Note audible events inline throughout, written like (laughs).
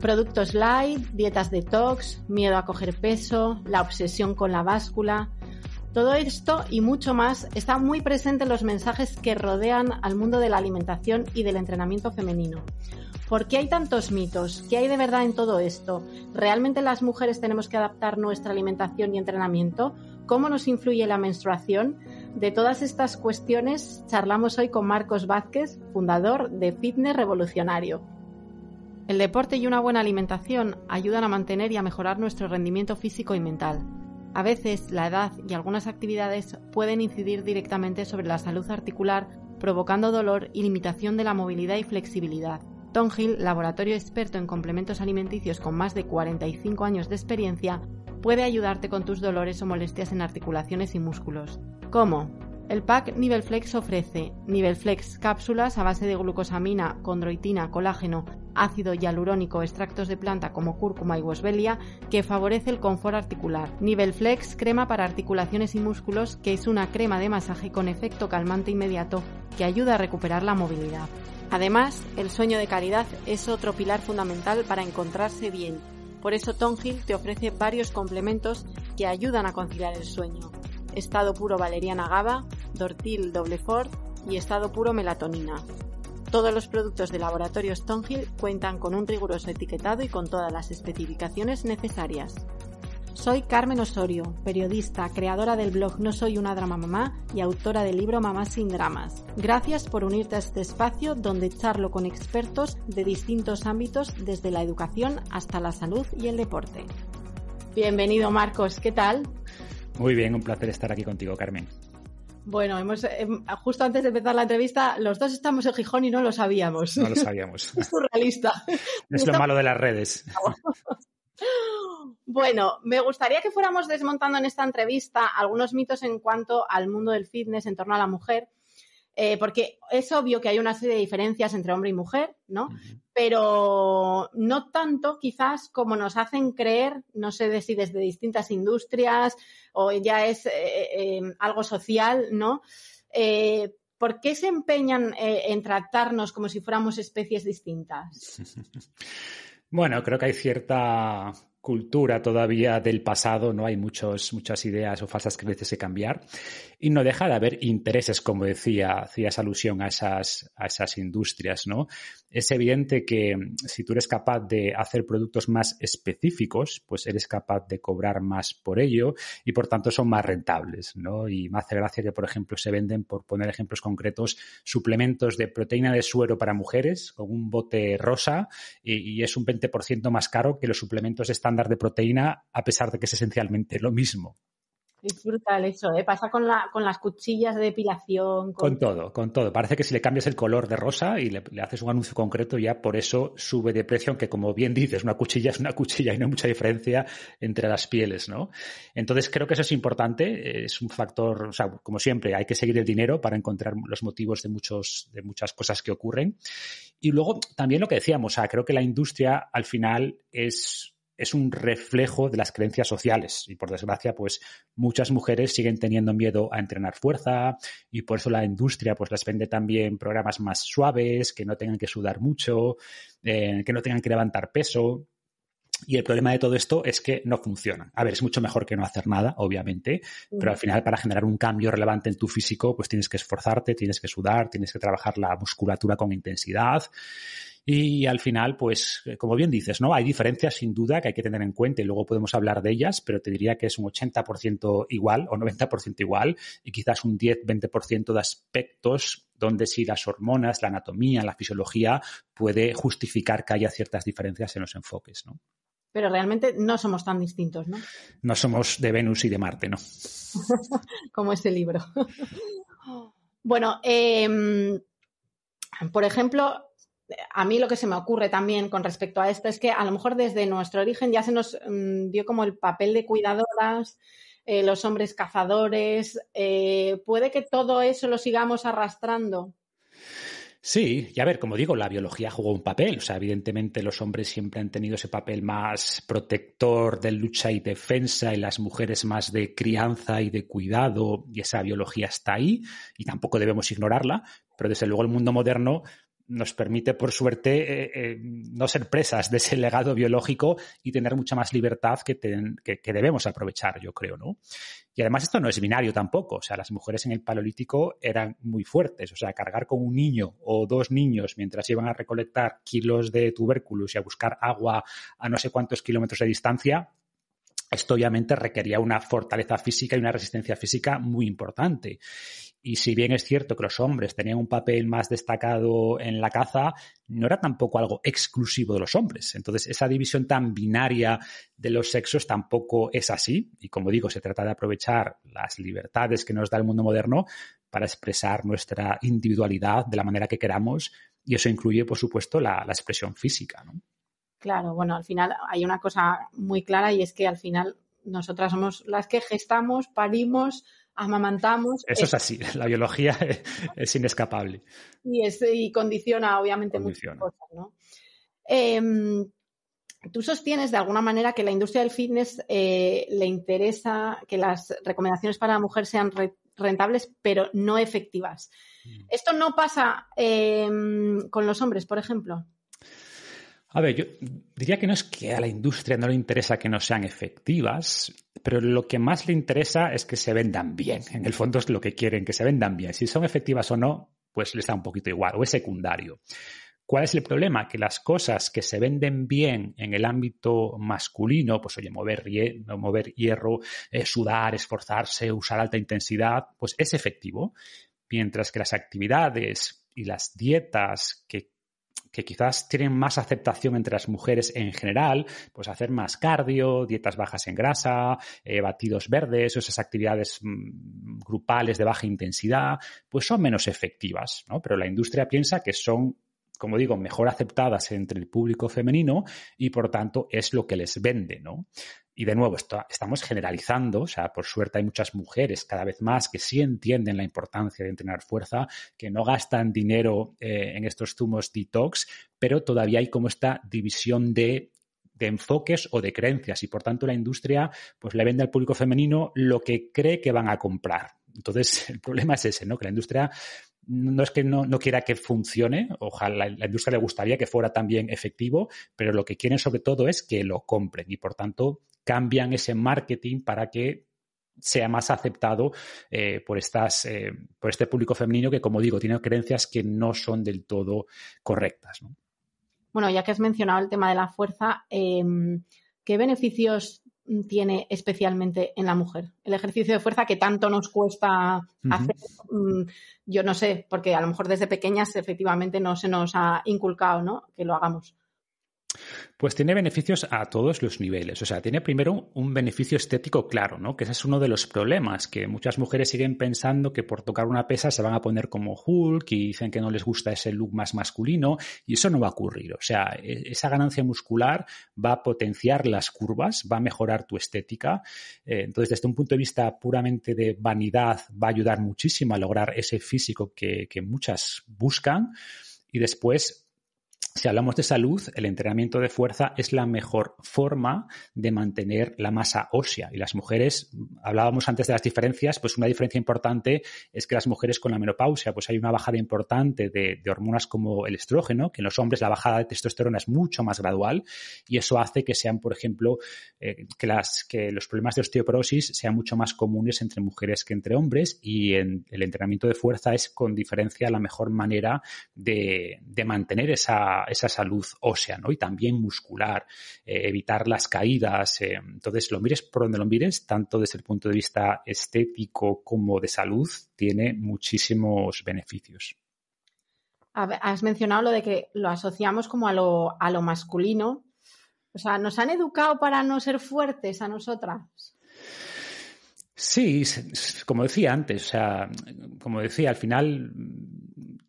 Productos light, dietas detox, miedo a coger peso, la obsesión con la báscula. Todo esto y mucho más está muy presente en los mensajes que rodean al mundo de la alimentación y del entrenamiento femenino. ¿Por qué hay tantos mitos? ¿Qué hay de verdad en todo esto? ¿Realmente las mujeres tenemos que adaptar nuestra alimentación y entrenamiento? ¿Cómo nos influye la menstruación? De todas estas cuestiones charlamos hoy con Marcos Vázquez, fundador de Fitness Revolucionario. El deporte y una buena alimentación ayudan a mantener y a mejorar nuestro rendimiento físico y mental. A veces la edad y algunas actividades pueden incidir directamente sobre la salud articular, provocando dolor y limitación de la movilidad y flexibilidad. tongil laboratorio experto en complementos alimenticios con más de 45 años de experiencia, puede ayudarte con tus dolores o molestias en articulaciones y músculos. ¿Cómo? El pack Nivelflex ofrece Nivel Nivelflex cápsulas a base de glucosamina, condroitina, colágeno, ácido hialurónico, extractos de planta como cúrcuma y huesbelia que favorece el confort articular. Nivel Nivelflex crema para articulaciones y músculos que es una crema de masaje con efecto calmante inmediato que ayuda a recuperar la movilidad. Además, el sueño de calidad es otro pilar fundamental para encontrarse bien. Por eso Tongil te ofrece varios complementos que ayudan a conciliar el sueño estado puro valeriana GABA, dortil doble Ford y estado puro melatonina. Todos los productos de laboratorio Stonehill cuentan con un riguroso etiquetado y con todas las especificaciones necesarias. Soy Carmen Osorio, periodista, creadora del blog No Soy una Drama Mamá y autora del libro Mamá sin Dramas. Gracias por unirte a este espacio donde charlo con expertos de distintos ámbitos desde la educación hasta la salud y el deporte. Bienvenido Marcos, ¿qué tal? Muy bien, un placer estar aquí contigo, Carmen. Bueno, hemos, eh, justo antes de empezar la entrevista, los dos estamos en Gijón y no lo sabíamos. No lo sabíamos. (laughs) es surrealista. (laughs) Es lo malo de las redes. (laughs) Bueno, me gustaría que fuéramos desmontando en esta entrevista algunos mitos en cuanto al mundo del fitness en torno a la mujer eh, porque es obvio que hay una serie de diferencias entre hombre y mujer, ¿no? Pero no tanto quizás como nos hacen creer, no sé si desde distintas industrias o ya es eh, eh, em, algo social, ¿no? ¿Por qué se empeñan en tratarnos como si fuéramos especies distintas? (laughs) Bueno, creo que hay cierta cultura todavía del pasado, ¿no? Hay muchos, muchas ideas o falsas creencias que cambiar. Y no deja de haber intereses, como decía, hacías alusión a esas, a esas industrias, ¿no? Es evidente que si tú eres capaz de hacer productos más específicos, pues eres capaz de cobrar más por ello y por tanto son más rentables, ¿no? Y me hace gracia que, por ejemplo, se venden, por poner ejemplos concretos, suplementos de proteína de suero para mujeres con un bote rosa y, y es un 20% más caro que los suplementos estándar de proteína, a pesar de que es esencialmente lo mismo. Es brutal eso, ¿eh? Pasa con, la, con las cuchillas de depilación. Con... todo, con todo. Parece que si le cambias el color de rosa y le, haces un anuncio concreto, ya por eso sube de precio, aunque como bien dices, una cuchilla es una cuchilla y no hay mucha diferencia entre las pieles, ¿no? Entonces creo que eso es importante, eh, es un factor, o sea, como siempre, hay que seguir el dinero para encontrar los motivos de, muchos, de muchas cosas que ocurren. Y luego también lo que decíamos, o sea, creo que la industria al final es es un reflejo de las creencias sociales y por desgracia pues muchas mujeres siguen teniendo miedo a entrenar fuerza y por eso la industria pues las vende también programas más suaves, que no tengan que sudar mucho, eh, que no tengan que levantar peso. Y el problema de todo esto es que no funcionan. A ver, es mucho mejor que no hacer nada, obviamente, pero mm. al final para generar un cambio relevante en tu físico, pues tienes que esforzarte, tienes que sudar, tienes que trabajar la musculatura con intensidad. Y al final, pues, eh, como bien dices, ¿no? Hay diferencias sin duda que hay que tener en cuenta y luego podemos hablar de ellas, pero te diría que es un 80% igual o 90% igual y quizás un 10-20% de aspectos donde sí las hormonas, la anatomía, la fisiología puede justificar que haya ciertas diferencias en los enfoques, ¿no? Pero realmente no somos tan distintos, ¿no? No somos de Venus y de Marte, ¿no? (laughs) Como este libro. (laughs) bueno, em, por ejemplo, a mí lo que se me ocurre también con respecto a esto es que a lo mejor desde nuestro origen ya se nos mm, dio como el papel de cuidadoras, eh, los hombres cazadores, eh, puede que todo eso lo sigamos arrastrando. Sí, y a ver, como digo, la biología jugó un papel. O sea, evidentemente los hombres siempre han tenido ese papel más protector de lucha y defensa, y las mujeres más de crianza y de cuidado, y esa biología está ahí, y tampoco debemos ignorarla. Pero desde luego el mundo moderno nos permite, por suerte, eh, eh, no ser presas de ese legado biológico y tener mucha más libertad que, que, debemos aprovechar, yo creo, ¿no? Y además esto no es binario tampoco, o sea, las mujeres en el paleolítico eran muy fuertes, o sea, cargar con un niño o dos niños mientras iban a recolectar kilos de tubérculos y a buscar agua a no sé cuántos kilómetros de distancia, esto obviamente requería una fortaleza física y una resistencia física muy importante. Y si bien es cierto que los hombres tenían un papel más destacado en la caza, no era tampoco algo exclusivo de los hombres. Entonces, esa división tan binaria de los sexos tampoco es así. Y como digo, se trata de aprovechar las libertades que nos da el mundo moderno para expresar nuestra individualidad de la manera que queramos. Y eso incluye, por supuesto, la, expresión física. Claro, bueno, al final hay una cosa muy clara y es que al final nosotras somos las que gestamos, parimos, amamantamos. Eso es así, (laughs) la biología (laughs) es, inescapable. Y, condiciona obviamente muchas cosas, ¿no? Em, tú sostienes de alguna manera que la industria del fitness eh, le interesa que las recomendaciones para la mujer sean rentables, pero no efectivas. Mm. Esto no pasa em, con los hombres, por ejemplo. A ver, yo diría que no es que a la industria no le interesa que no sean efectivas, pero lo que más le interesa es que se vendan bien. En el fondo es lo que quieren, que se vendan bien. Si son efectivas o no, pues les da un poquito igual o es secundario. ¿Cuál es el problema? Que las cosas que se venden bien en el ámbito masculino, pues oye, mover, mover hierro, eh, sudar, esforzarse, usar alta intensidad, pues es efectivo. Mientras que las actividades y las dietas que que quizás tienen más aceptación entre las mujeres en general, pues hacer más cardio, dietas bajas en grasa, eh, batidos verdes, esas actividades mm, grupales de baja intensidad, pues son menos efectivas, ¿no? Pero la industria piensa que son como digo, mejor aceptadas entre el público femenino y por tanto es lo que les vende, ¿no? Y de nuevo, estamos generalizando, o sea, por suerte hay muchas mujeres cada vez más que sí entienden la importancia de entrenar fuerza, que no gastan dinero eh, en estos zumos detox, pero todavía hay como esta división de de enfoques o de creencias y por tanto la industria pues le vende al público femenino lo que cree que van a comprar. Entonces (laughs) el problema es ese, ¿no? Que la industria no es que no, quiera que funcione, ojalá la industria le gustaría que fuera también efectivo, pero lo que quieren sobre todo es que lo compren y por tanto cambian ese marketing para que sea más aceptado eh, por, estas, eh, por este público femenino que, como digo, tiene creencias que no son del todo correctas. Bueno, ya que has mencionado el tema de la fuerza, em, ¿qué beneficios tiene especialmente en la mujer. El ejercicio de fuerza que tanto nos cuesta hacer, mm, yo no sé, porque a lo mejor desde pequeñas efectivamente no se nos ha inculcado, ¿no? Que lo hagamos. Pues tiene beneficios a todos los niveles. O sea, tiene primero un beneficio estético claro, ¿no? Que ese es uno de los problemas, que muchas mujeres siguen pensando que por tocar una pesa se van a poner como Hulk y dicen que no les gusta ese look más masculino y eso no va a ocurrir. O sea, e, esa ganancia muscular va a potenciar las curvas, va a mejorar tu estética. Eh, entonces, desde un punto de vista puramente de vanidad, va a ayudar muchísimo a lograr ese físico que, que muchas buscan. Y después, si hablamos de salud, el entrenamiento de fuerza es la mejor forma de mantener la masa ósea. Y las mujeres, hablábamos antes de las diferencias, pues una diferencia importante es que las mujeres con la menopausia, pues hay una bajada importante de, hormonas como el estrógeno, que en los hombres la bajada de testosterona es mucho más gradual y eso hace que sean, por ejemplo, eh, que, las, que los problemas de osteoporosis sean mucho más comunes entre mujeres que entre hombres y el entrenamiento de fuerza es con diferencia la mejor manera de mantener esa esa salud ósea ¿no? y también muscular, eh, evitar las caídas. Eh, entonces, lo mires por donde lo mires, tanto desde el punto de vista estético como de salud, tiene muchísimos beneficios. has mencionado lo de que lo asociamos como a lo, a lo masculino. O sea, ¿nos han educado para no ser fuertes a nosotras? Sí, como decía antes, o sea, como decía, al final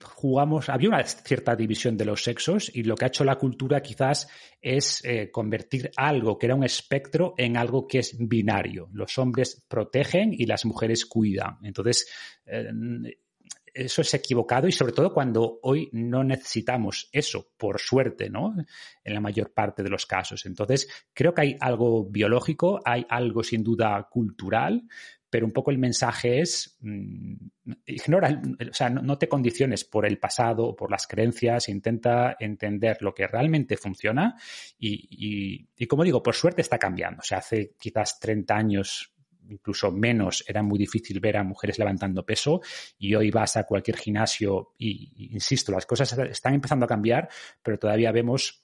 jugamos, había una cierta división de los sexos y lo que ha hecho la cultura quizás es eh, convertir algo que era un espectro en algo que es binario. Los hombres protegen y las mujeres cuidan. Entonces, eh, eso es equivocado y sobre todo cuando hoy no necesitamos eso, por suerte, ¿no? En la mayor parte de los casos. Entonces, creo que hay algo biológico, hay algo sin duda cultural, pero un poco el mensaje es, ignora, mm, o sea, no, te condiciones por el pasado o por las creencias, intenta entender lo que realmente funciona y, y, y como digo, por suerte está cambiando. O sea, hace quizás 30 años incluso menos, era muy difícil ver a mujeres levantando peso y hoy vas a cualquier gimnasio y, insisto, las cosas están empezando a cambiar, pero todavía vemos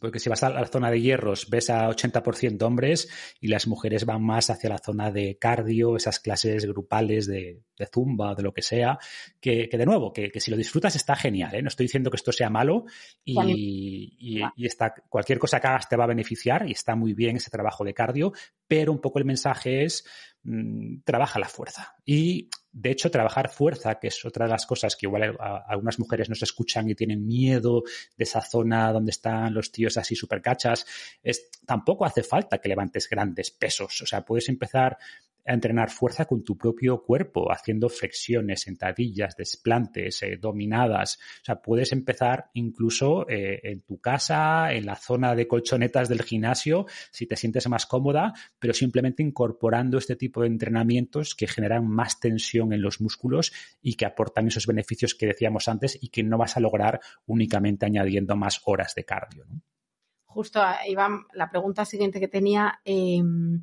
porque si vas a la zona de hierros ves a 80% hombres y las mujeres van más hacia la zona de cardio, esas clases grupales de, de zumba, de lo que sea, que, de nuevo, que, si lo disfrutas está genial, ¿eh? no estoy diciendo que esto sea malo y, está, cualquier cosa que hagas te va a beneficiar y está muy bien ese trabajo de cardio, pero un poco el mensaje es, mm, trabaja la fuerza y de hecho, trabajar fuerza, que es otra de las cosas que igual algunas mujeres no se escuchan y tienen miedo de esa zona donde están los tíos así súper cachas, es, tampoco hace falta que levantes grandes pesos. O sea, puedes empezar a entrenar fuerza con tu propio cuerpo, haciendo flexiones, sentadillas, desplantes, eh, dominadas. O sea, puedes empezar incluso eh, en tu casa, en la zona de colchonetas del gimnasio, si te sientes más cómoda, pero simplemente incorporando este tipo de entrenamientos que generan más tensión en los músculos y que aportan esos beneficios que decíamos antes y que no vas a lograr únicamente añadiendo más horas de cardio. Justo, eh, Iván, la pregunta siguiente que tenía. Em,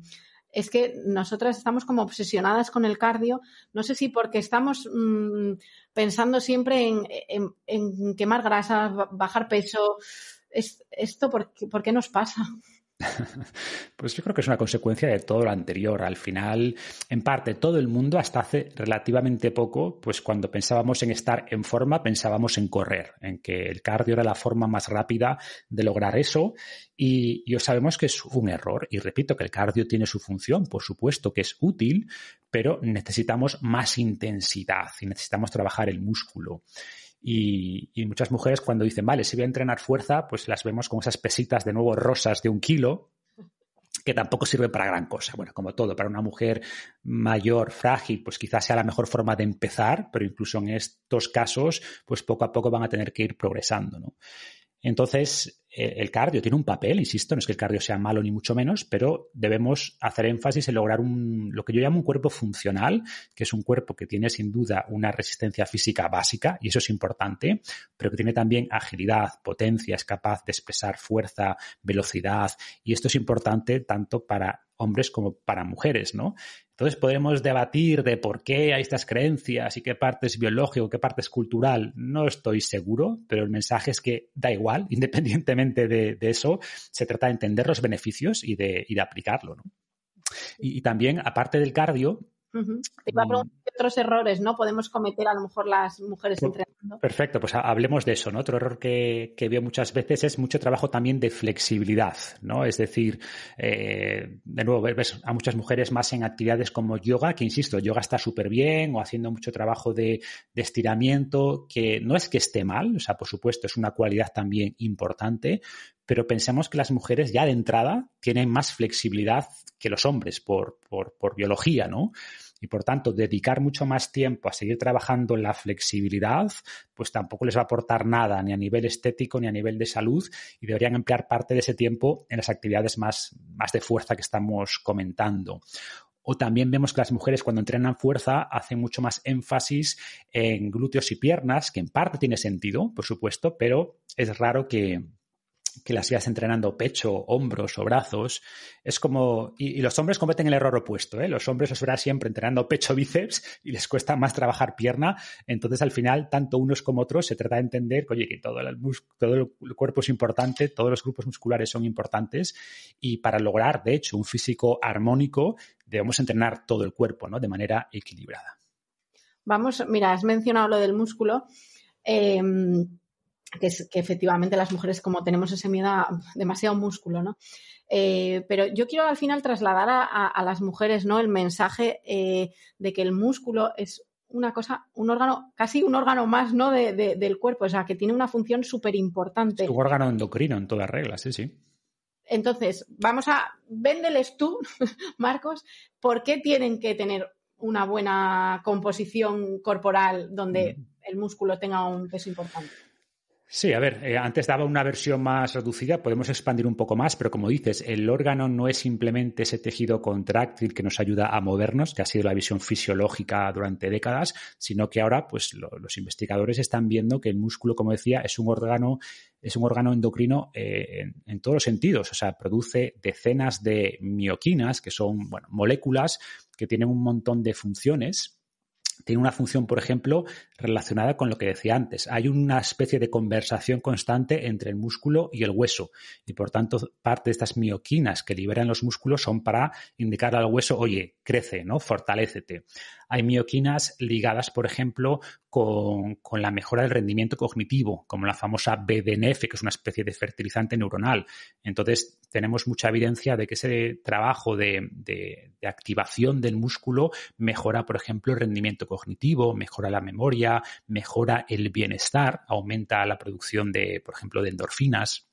es que nosotras estamos como obsesionadas con el cardio, no sé si porque estamos mm, pensando siempre en, quemar grasa, bajar peso. ¿Esto por qué nos pasa? (laughs) Pues yo creo que es una consecuencia de todo lo anterior. Al final, en parte, todo el mundo hasta hace relativamente poco, pues cuando pensábamos en estar en forma, pensábamos en correr, en que el cardio era la forma más rápida de lograr eso. Y, yo sabemos que es un error. Y repito que el cardio tiene su función, por supuesto que es útil, pero necesitamos más intensidad y necesitamos trabajar el músculo. Y, muchas mujeres cuando dicen, vale, si voy a entrenar fuerza, pues las vemos con esas pesitas de nuevo rosas de un kilo, que tampoco sirve para gran cosa. Bueno, como todo, para una mujer mayor, frágil, pues quizás sea la mejor forma de empezar, pero incluso en estos casos, pues poco a poco van a tener que ir progresando, ¿no? Entonces, eh, el cardio tiene un papel, insisto, no es que el cardio sea malo ni mucho menos, pero debemos hacer énfasis en lograr un, lo que yo llamo un cuerpo funcional, que es un cuerpo que tiene sin duda una resistencia física básica, y eso es importante, pero que tiene también agilidad, potencia, es capaz de expresar fuerza, velocidad, y esto es importante tanto para hombres como para mujeres, ¿no? Entonces podemos debatir de por qué hay estas creencias y qué parte es biológico, qué parte es cultural. No estoy seguro, pero el mensaje es que da igual, (laughs) independientemente de, eso, se trata de entender los beneficios y de, y de aplicarlo. Y, también, aparte del cardio, otros errores no podemos cometer a lo mejor las mujeres entrenando. Perfecto, pues hablemos de eso, ¿no? Otro error que, veo muchas veces es mucho trabajo también de flexibilidad, ¿no? Es decir, eh, de nuevo, ves a muchas mujeres más en actividades como yoga, que insisto, yoga está súper bien, o haciendo mucho trabajo de, estiramiento, que no es que esté mal, o sea, por supuesto, es una cualidad también importante, pero pensemos que las mujeres ya de entrada tienen más flexibilidad que los hombres por, por, por biología, ¿no? y por tanto dedicar mucho más tiempo a seguir trabajando en la flexibilidad, pues tampoco les va a aportar nada ni a nivel estético ni a nivel de salud y deberían emplear parte de ese tiempo en las actividades más, más de fuerza que estamos comentando. O también vemos que las mujeres cuando entrenan fuerza hacen mucho más énfasis en glúteos y piernas, que en parte tiene sentido, por supuesto, pero es raro que, que las sigas entrenando pecho, hombros o brazos, es como... Y, los hombres cometen el error opuesto, ¿eh? Los hombres los siempre entrenando pecho, (laughs) bíceps y les cuesta más trabajar pierna. Entonces, al final, tanto unos como otros se trata de entender que, oye, que todo el, todo el cuerpo es importante, todos los grupos musculares son importantes y para lograr, de hecho, un físico armónico, debemos entrenar todo el cuerpo, ¿no? De manera equilibrada. Vamos, mira, has mencionado lo del músculo. Em, que, efectivamente las mujeres como tenemos ese miedo a demasiado músculo, ¿no? Eh, pero yo quiero al final trasladar a, las mujeres, ¿no? El mensaje eh, de que el músculo es una cosa, un órgano, casi un órgano más, ¿no? De, del cuerpo, o sea, que tiene una función súper importante. un órgano endocrino en todas reglas, sí, sí. Entonces, vamos a, véndeles tú, (laughs) Marcos, por qué tienen que tener una buena composición corporal donde mm. el músculo tenga un peso importante. Sí, a ver, eh, antes daba una versión más reducida, podemos expandir un poco más, pero como dices, el órgano no es simplemente ese tejido contráctil que nos ayuda a movernos, que ha sido la visión fisiológica durante décadas, sino que ahora pues los investigadores están viendo que el músculo, como decía, es un órgano es un órgano endocrino eh, en, todos los sentidos, o sea, produce decenas de mioquinas, que son bueno, moléculas que tienen un montón de funciones tiene una función, por ejemplo, relacionada con lo que decía antes. Hay una especie de conversación constante entre el músculo y el hueso. Y por tanto, parte de estas mioquinas que liberan los músculos son para indicar al hueso, oye, crece, ¿no? Fortalécete. Hay mioquinas ligadas, por ejemplo, con, la mejora del rendimiento cognitivo, como la famosa BDNF, que es una especie de fertilizante neuronal. Entonces, tenemos mucha evidencia de que ese trabajo de, de activación del músculo mejora, por ejemplo, el rendimiento cognitivo, mejora la memoria, mejora el bienestar, aumenta la producción de, por ejemplo, de endorfinas.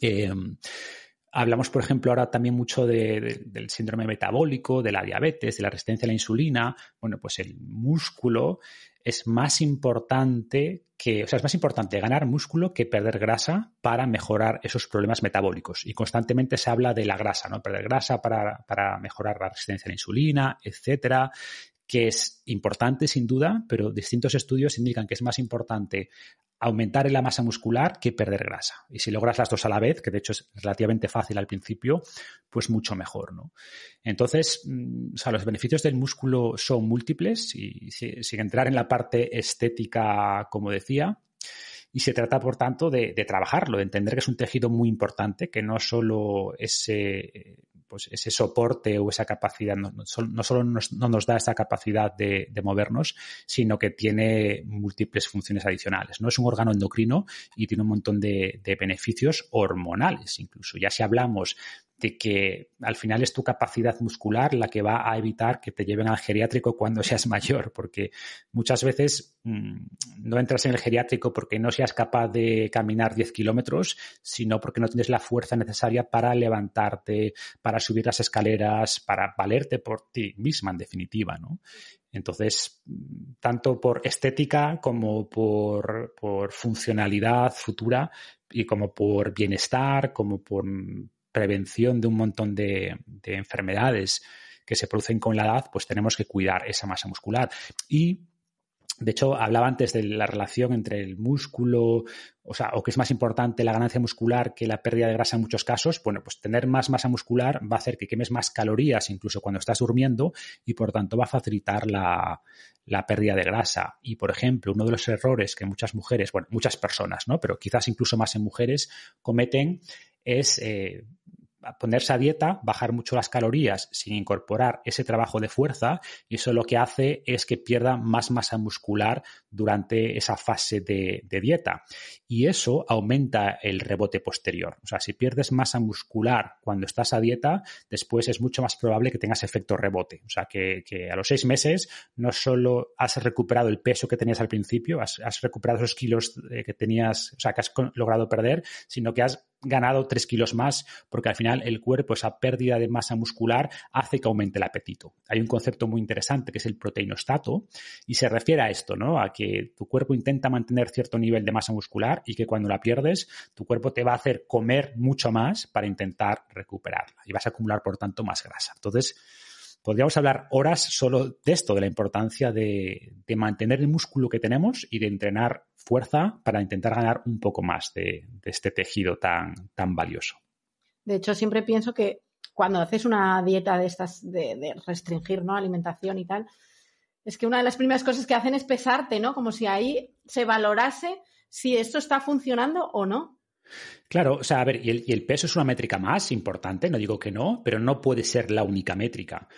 Em, hablamos, por ejemplo, ahora también mucho del síndrome metabólico, de la diabetes, de la resistencia a la insulina. Bueno, pues el músculo es más importante que, o sea, es más importante ganar músculo que perder grasa para mejorar esos problemas metabólicos. Y constantemente se habla de la grasa, ¿no? Perder grasa para, para mejorar la resistencia a la insulina, etcétera que es importante sin duda, pero distintos estudios indican que es más importante aumentar en la masa muscular que perder grasa. Y si logras las dos a la vez, que de hecho es relativamente fácil al principio, pues mucho mejor, ¿no? Entonces, mm, los beneficios del músculo son múltiples y sin entrar en la parte estética, como decía, y se trata, por tanto, de, trabajarlo, de entender que es un tejido muy importante, que no solo es eh, pues ese soporte o esa capacidad, no, solo nos, no nos da esa capacidad de, movernos, sino que tiene múltiples funciones adicionales. ¿no? Es un órgano endocrino y tiene un montón de, de beneficios hormonales, incluso. Ya si hablamos que al final es tu capacidad muscular la que va a evitar que te lleven al geriátrico cuando seas mayor, porque muchas veces mm, no entras en el geriátrico porque no seas capaz de caminar 10 kilómetros, sino porque no tienes la fuerza necesaria para levantarte, para subir las escaleras, para valerte por ti misma, en definitiva, ¿no? Entonces, mm, tanto por estética como por funcionalidad futura y como por bienestar, como por prevención de un montón de, enfermedades que se producen con la edad, pues tenemos que cuidar esa masa muscular. Y de hecho, hablaba antes de la relación entre el músculo, o sea, o que es más importante la ganancia muscular que la pérdida de grasa en muchos casos. Bueno, pues tener más masa muscular va a hacer que quemes más calorías, incluso cuando estás durmiendo, y por tanto va a facilitar la, pérdida de grasa. Y, por ejemplo, uno de los errores que muchas mujeres, bueno, muchas personas, ¿no? Pero quizás incluso más en mujeres, cometen es eh, ponerse a dieta, bajar mucho las calorías sin incorporar ese trabajo de fuerza, y eso lo que hace es que pierda más masa muscular durante esa fase de, dieta. Y eso aumenta el rebote posterior. O sea, si pierdes masa muscular cuando estás a dieta, después es mucho más probable que tengas efecto rebote. O sea, que, a los seis meses no solo has recuperado el peso que tenías al principio, has, has recuperado esos kilos eh, que tenías, o sea, que has logrado perder, sino que has ganado tres kilos más, porque al final el cuerpo, esa pérdida de masa muscular, hace que aumente el apetito. Hay un concepto muy interesante que es el proteinostato y se refiere a esto, ¿no? A que tu cuerpo intenta mantener cierto nivel de masa muscular y que cuando la pierdes, tu cuerpo te va a hacer comer mucho más para intentar recuperarla y vas a acumular, por tanto, más grasa. Entonces, podríamos hablar horas solo de esto, de la importancia de, de mantener el músculo que tenemos y de entrenar fuerza para intentar ganar un poco más de, este tejido tan, tan valioso. De hecho, siempre pienso que cuando haces una dieta de estas, de, restringir, ¿no? Alimentación y tal, es que una de las primeras cosas que hacen es pesarte, ¿no? Como si ahí se valorase si esto está funcionando o no. Claro, o sea, a ver, y el, peso es una métrica más importante, no digo que no, pero no puede ser la única métrica.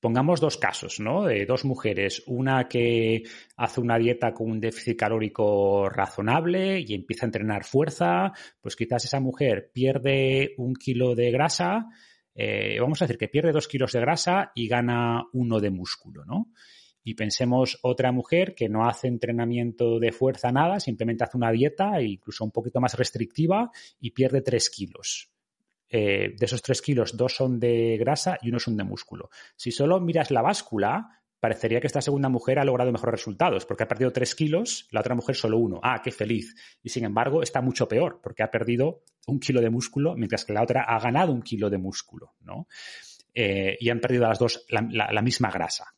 Pongamos dos casos, ¿no? De dos mujeres, una que hace una dieta con un déficit calórico razonable y empieza a entrenar fuerza, pues quizás esa mujer pierde un kilo de grasa, eh, vamos a decir que pierde dos kilos de grasa y gana uno de músculo, ¿no? Y pensemos otra mujer que no hace entrenamiento de fuerza nada, simplemente hace una dieta incluso un poquito más restrictiva y pierde tres kilos. Eh, de esos tres kilos, dos son de grasa y uno son de músculo. Si solo miras la báscula, parecería que esta segunda mujer ha logrado mejores resultados, porque ha perdido tres kilos, la otra mujer solo uno. Ah, qué feliz. Y sin embargo, está mucho peor, porque ha perdido un kilo de músculo, mientras que la otra ha ganado un kilo de músculo, ¿no? Eh, y han perdido las dos la misma grasa.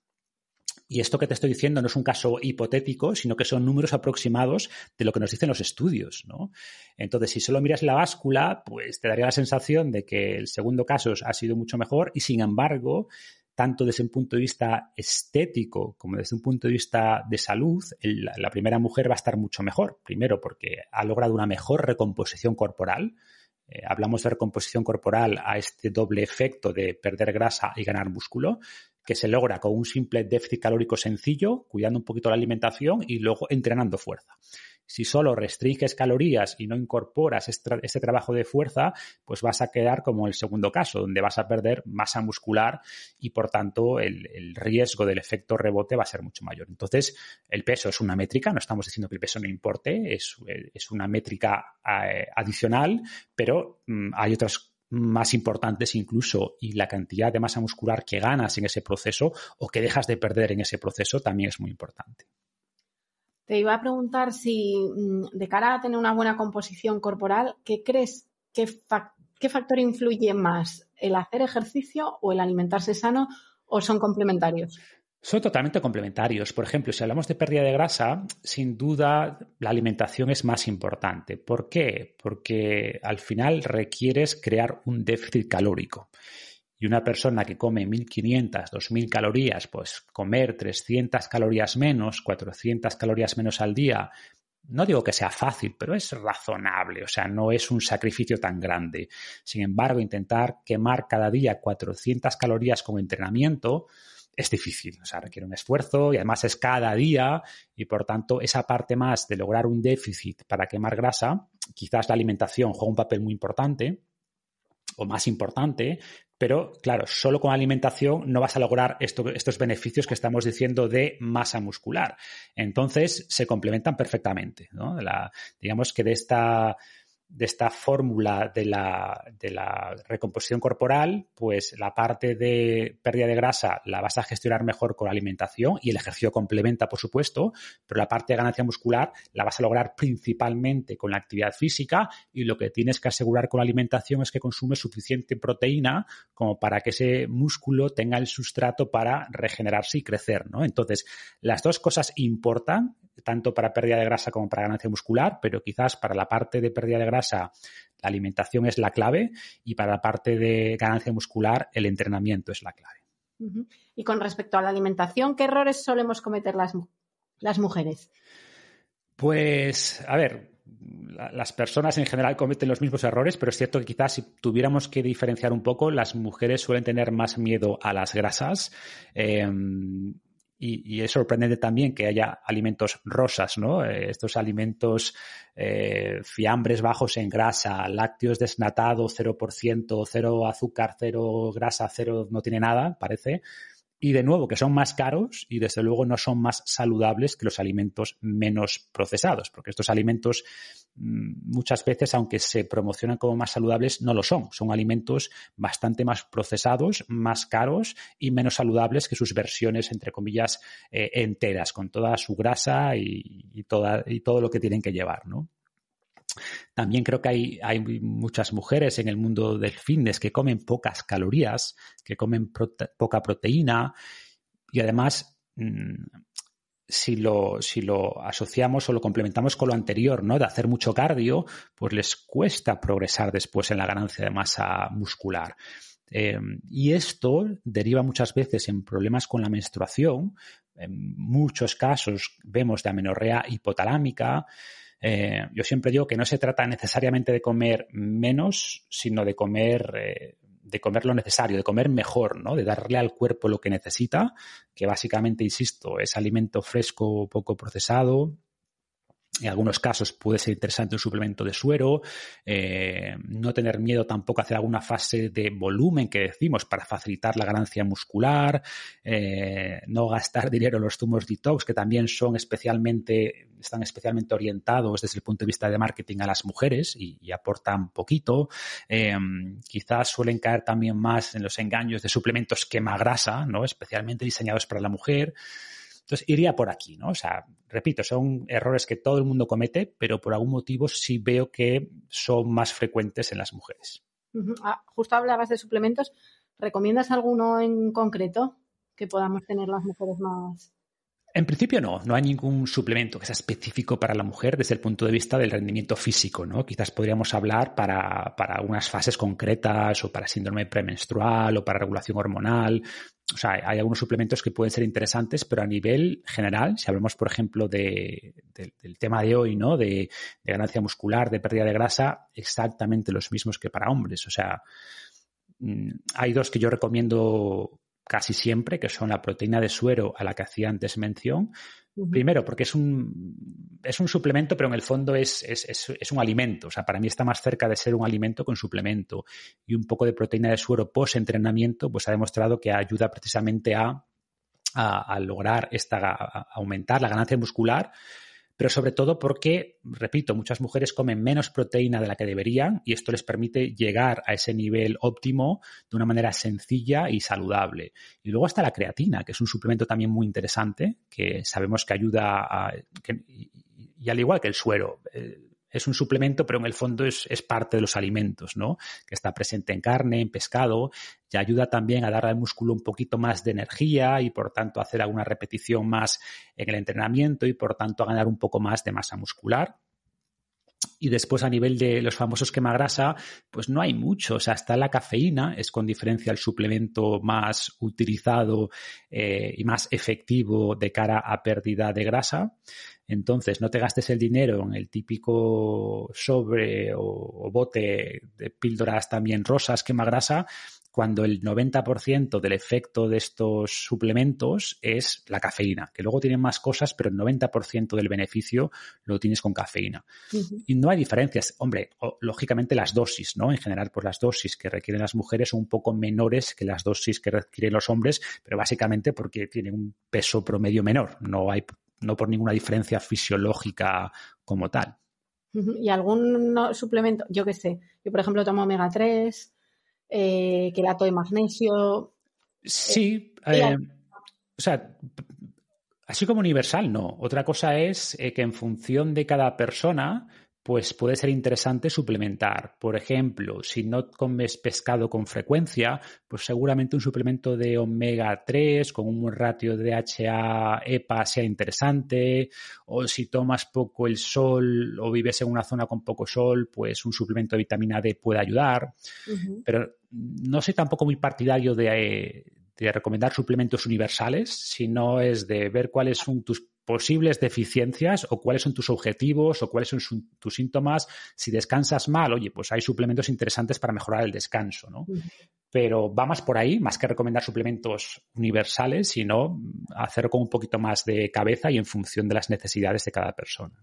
Y esto que te estoy diciendo no es un caso hipotético, sino que son números aproximados de lo que nos dicen los estudios. ¿no? Entonces, si solo miras la báscula, pues te daría la sensación de que el segundo caso ha sido mucho mejor y, sin embargo, tanto desde un punto de vista estético como desde un punto de vista de salud, la primera mujer va a estar mucho mejor. Primero, porque ha logrado una mejor recomposición corporal. Eh, hablamos de recomposición corporal a este doble efecto de perder grasa y ganar músculo que se logra con un simple déficit calórico sencillo, cuidando un poquito la alimentación y luego entrenando fuerza. Si solo restringes calorías y no incorporas este, trabajo de fuerza, pues vas a quedar como el segundo caso, donde vas a perder masa muscular y por tanto el, riesgo del efecto rebote va a ser mucho mayor. Entonces, el peso es una métrica, no estamos diciendo que el peso no importe, es, eh, una métrica eh, adicional, pero mm, hay otras más importantes incluso y la cantidad de masa muscular que ganas en ese proceso o que dejas de perder en ese proceso también es muy importante. Te iba a preguntar si mm, de cara a tener una buena composición corporal, ¿qué crees? ¿Qué, factor influye más? ¿El hacer ejercicio o el alimentarse sano o son complementarios? Son totalmente complementarios. Por ejemplo, si hablamos de pérdida de grasa, sin duda la alimentación es más importante. ¿Por qué? Porque al final requieres crear un déficit calórico. Y una persona que come 1.500, 2.000 calorías, pues comer 300 calorías menos, 400 calorías menos al día, no digo que sea fácil, pero es razonable, o sea, no es un sacrificio tan grande. Sin embargo, intentar quemar cada día 400 calorías como entrenamiento, es difícil, o sea, requiere un esfuerzo y además es cada día y por tanto esa parte más de lograr un déficit para quemar grasa, quizás la alimentación juega un papel muy importante o más importante, pero claro, solo con alimentación no vas a lograr esto, estos beneficios que estamos diciendo de masa muscular. Entonces, se complementan perfectamente, digamos que de esta de esta fórmula de la, recomposición corporal, pues la parte de pérdida de grasa la vas a gestionar mejor con la alimentación y el ejercicio complementa, por supuesto, pero la parte de ganancia muscular la vas a lograr principalmente con la actividad física y lo que tienes que asegurar con la alimentación es que consumes suficiente proteína como para que ese músculo tenga el sustrato para regenerarse y crecer, ¿no? Entonces, las dos cosas importan tanto para pérdida de grasa como para ganancia muscular, pero quizás para la parte de pérdida de grasa la alimentación es la clave y para la parte de ganancia muscular el entrenamiento es la clave. Y con respecto a la alimentación, ¿qué errores solemos cometer las, mujeres? Pues, a ver, las personas en general cometen los mismos errores, pero es cierto que quizás si tuviéramos que diferenciar un poco, las mujeres suelen tener más miedo a las grasas. Em, y, es sorprendente también que haya alimentos rosas, ¿no? Eh, estos alimentos eh, fiambres bajos en grasa, lácteos desnatados, 0%, cero azúcar, cero grasa, cero no tiene nada, parece y de nuevo que son más caros y desde luego no son más saludables que los alimentos menos procesados, porque estos alimentos mm, muchas veces, aunque se promocionan como más saludables, no lo son. Son alimentos bastante más procesados, más caros y menos saludables que sus versiones, entre comillas, eh, enteras, con toda su grasa y, toda, y todo lo que tienen que llevar, ¿no? También creo que hay, hay muchas mujeres en el mundo del fitness que comen pocas calorías, que comen poca proteína y además mm, si lo, si lo asociamos o lo complementamos con lo anterior, ¿no? De hacer mucho cardio, pues les cuesta progresar después en la ganancia de masa muscular. Em, y esto deriva muchas veces en problemas con la menstruación. En muchos casos vemos de amenorrea hipotalámica, eh, yo siempre digo que no se trata necesariamente de comer menos, sino de comer, eh, de comer lo necesario, de comer mejor, ¿no? De darle al cuerpo lo que necesita, que básicamente, insisto, es alimento fresco, poco procesado, en algunos casos puede ser interesante un suplemento de suero, eh, no tener miedo tampoco a hacer alguna fase de volumen que decimos para facilitar la ganancia muscular, eh, no gastar (laughs) dinero en los zumos detox que también son especialmente, están especialmente orientados desde el punto de vista de marketing a las mujeres y, aportan poquito. Eh, quizás suelen caer también más en los engaños de suplementos grasa, ¿no? especialmente diseñados para la mujer. Entonces, iría por aquí, ¿no? O sea, repito, son errores que todo el mundo comete, pero por algún motivo sí veo que son más frecuentes en las mujeres. Ah, justo hablabas de suplementos. ¿Recomiendas alguno en concreto que podamos tener las mujeres más? En principio no, no hay ningún suplemento que sea específico para la mujer desde el punto de vista del rendimiento físico, ¿no? Quizás podríamos hablar para, algunas fases concretas o para síndrome premenstrual o para regulación hormonal, o sea, hay algunos suplementos que pueden ser interesantes, pero a nivel general, si hablamos, por ejemplo, del tema de hoy, ¿no? De, de, ganancia muscular, de pérdida de grasa, exactamente los mismos que para hombres. O sea, mm, hay dos que yo recomiendo casi siempre, que son la proteína de suero a la que hacía antes mención, Primero, porque es un, es un suplemento, pero en el fondo es, es, un alimento. O sea, para mí está más cerca de ser un alimento que un suplemento. Y un poco de proteína de suero post-entrenamiento, pues ha demostrado que ayuda precisamente a, a, lograr esta, aumentar la ganancia muscular pero sobre todo porque, repito, muchas mujeres comen menos proteína de la que deberían y esto les permite llegar a ese nivel óptimo de una manera sencilla y saludable. Y luego hasta la creatina, que es un suplemento también muy interesante, que sabemos que ayuda a... y, al igual que el suero. Eh, es un suplemento, pero en el fondo es, parte de los alimentos, ¿no? Que está presente en carne, en pescado, y ayuda también a dar al músculo un poquito más de energía y por tanto hacer alguna repetición más en el entrenamiento y por tanto a ganar un poco más de masa muscular. Y después a nivel de los famosos quemagrasa, pues no hay mucho. O sea, está la cafeína, es con diferencia el suplemento más utilizado eh, y más efectivo de cara a pérdida de grasa. Entonces, no te gastes el dinero en el típico sobre o, o bote de píldoras también rosas quemagrasa, cuando el 90% del efecto de estos suplementos es la cafeína, que luego tienen más cosas, pero el 90% del beneficio lo tienes con cafeína. Y no hay diferencias. Hombre, lógicamente las dosis, ¿no? En general, pues las dosis que requieren las mujeres son un poco menores que las dosis que requieren los hombres, pero básicamente porque tienen un peso promedio menor. No hay no por ninguna diferencia fisiológica como tal. ¿Y algún suplemento? Yo qué sé. Yo, por ejemplo, tomo omega 3, eh, de magnesio. Sí, eh, eh, o sea, así como universal, no. Otra cosa es eh, que en función de cada persona pues puede ser interesante suplementar. Por ejemplo, si no comes pescado con frecuencia, pues seguramente un suplemento de omega 3 con un ratio de HA EPA sea interesante, o si tomas poco el sol o vives en una zona con poco sol, pues un suplemento de vitamina D puede ayudar. Pero no soy tampoco muy partidario de, de recomendar suplementos universales, sino es de ver cuáles son tus posibles deficiencias o cuáles son tus objetivos o cuáles son tus síntomas. Si descansas mal, oye, pues hay suplementos interesantes para mejorar el descanso, ¿no? Pero va más por ahí, más que recomendar suplementos universales, sino mm, hacer con un poquito más de cabeza y en función de las necesidades de cada persona.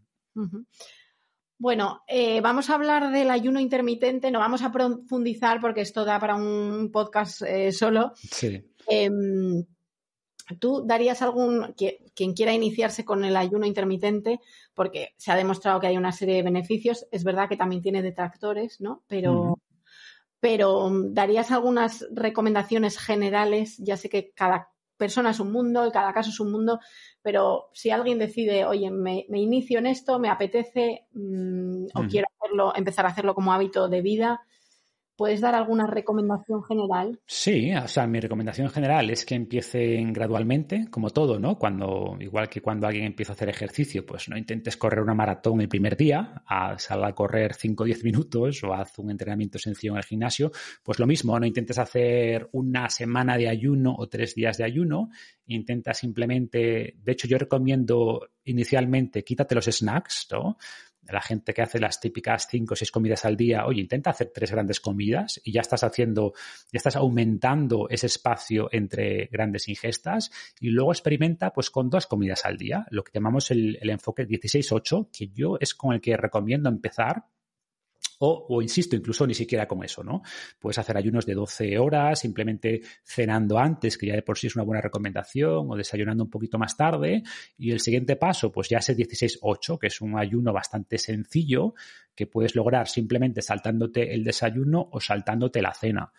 Bueno, eh, vamos a hablar del ayuno intermitente, no vamos a profundizar porque esto da para un podcast eh, solo. Sí. Em, ¿Tú darías algún, quien quiera iniciarse con el ayuno intermitente, porque se ha demostrado que hay una serie de beneficios, es verdad que también tiene detractores, ¿no? Pero, pero mm, darías algunas recomendaciones generales, ya sé que cada persona es un mundo y cada caso es un mundo, pero si alguien decide, oye, me, me inicio en esto, me apetece mm, o quiero hacerlo, empezar a hacerlo como hábito de vida, ¿Puedes dar alguna recomendación general? Sí, o sea, mi recomendación general es que empiecen gradualmente, como todo, ¿no? Cuando, igual que cuando alguien empieza a hacer ejercicio, pues no intentes correr una maratón el primer día, a, sal a correr 5 o 10 minutos o haz un entrenamiento sencillo en el gimnasio, pues lo mismo, no intentes hacer una semana de ayuno o tres días de ayuno, intenta simplemente, de hecho yo recomiendo inicialmente quítate los snacks, ¿no? la gente que hace las típicas cinco o seis comidas al día, oye, intenta hacer tres grandes comidas y ya estás haciendo, ya estás aumentando ese espacio entre grandes ingestas y luego experimenta pues con dos comidas al día, lo que llamamos el, el enfoque 16-8, que yo es con el que recomiendo empezar o, o, insisto, incluso ni siquiera con eso, ¿no? Puedes hacer ayunos de 12 horas, simplemente cenando antes, que ya de por sí es una buena recomendación, o desayunando un poquito más tarde. Y el siguiente paso, pues ya es 16-8, que es un ayuno bastante sencillo que puedes lograr simplemente saltándote el desayuno o saltándote la cena.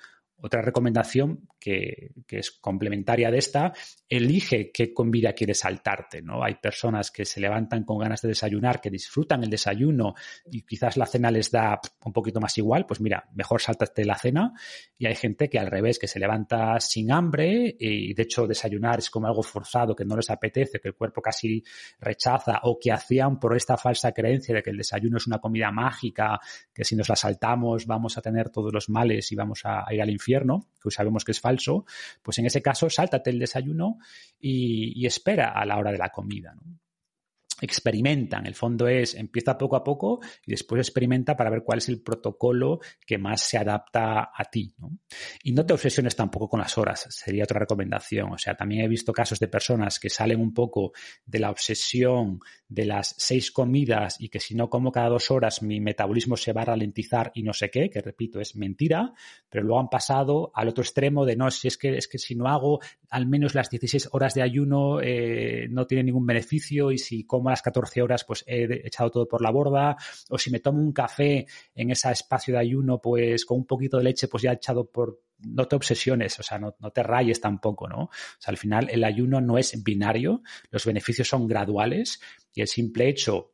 Otra recomendación que, es complementaria de esta, elige qué comida quieres saltarte, ¿no? Hay personas que se levantan con ganas de desayunar, que disfrutan el desayuno y quizás la cena les da un poquito más igual, pues mira, mejor sáltate la cena. Y hay gente que al revés, que se levanta sin hambre y de hecho desayunar es como algo forzado que no les apetece, que el cuerpo casi rechaza o que hacían por esta falsa creencia de que el desayuno es una comida mágica, que si nos la saltamos vamos a tener todos los males y vamos a, a ir al infierno que sabemos que es falso, pues en ese caso sáltate el desayuno y, espera a la hora de la comida experimentan. El fondo es, empieza poco a poco y después experimenta para ver cuál es el protocolo que más se adapta a ti. Y no te obsesiones tampoco con las horas, sería otra recomendación. O sea, también he visto casos de personas que salen un poco de la obsesión de las seis comidas y que si no como cada dos horas mi metabolismo se va a ralentizar y no sé qué, que repito, es mentira, pero luego han pasado al otro extremo de no, si es que, es que si no hago al menos las 16 horas de ayuno eh, no tiene ningún beneficio y si como las 14 horas, pues he echado todo por la borda, o si me tomo un café en ese espacio de ayuno, pues con un poquito de leche, pues ya he echado por, no te obsesiones, o sea, no, te rayes tampoco, ¿no? al final el ayuno no es binario, los beneficios son graduales y el simple hecho,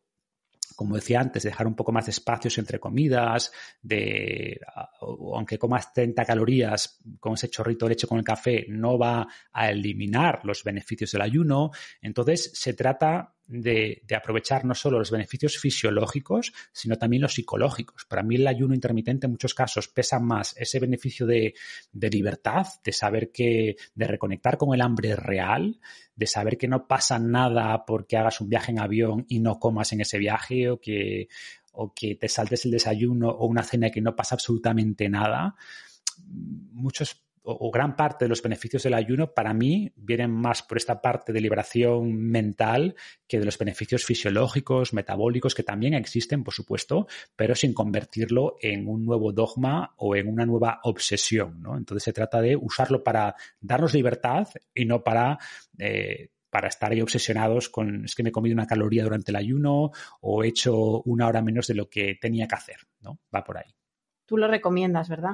como decía antes, de dejar un poco más de espacios entre comidas, de aunque comas 30 calorías con ese chorrito de leche con el café, no va a eliminar los beneficios del ayuno. Entonces, se trata de, aprovechar no solo los beneficios fisiológicos, sino también los psicológicos. Para mí el ayuno intermitente en muchos casos pesa más ese beneficio de, libertad, de saber que, de reconectar con el hambre real, de saber que no pasa nada porque hagas un viaje en avión y no comas en ese viaje o que, o que te saltes el desayuno o una cena que no pasa absolutamente nada. Muchos o, gran parte de los beneficios del ayuno para mí vienen más por esta parte de liberación mental que de los beneficios fisiológicos, metabólicos, que también existen, por supuesto, pero sin convertirlo en un nuevo dogma o en una nueva obsesión. ¿no? Entonces se trata de usarlo para darnos libertad y no para... Eh, para estar ahí obsesionados con es que me he comido una caloría durante el ayuno o he hecho una hora menos de lo que tenía que hacer, ¿no? Va por ahí. Tú lo recomiendas, ¿verdad?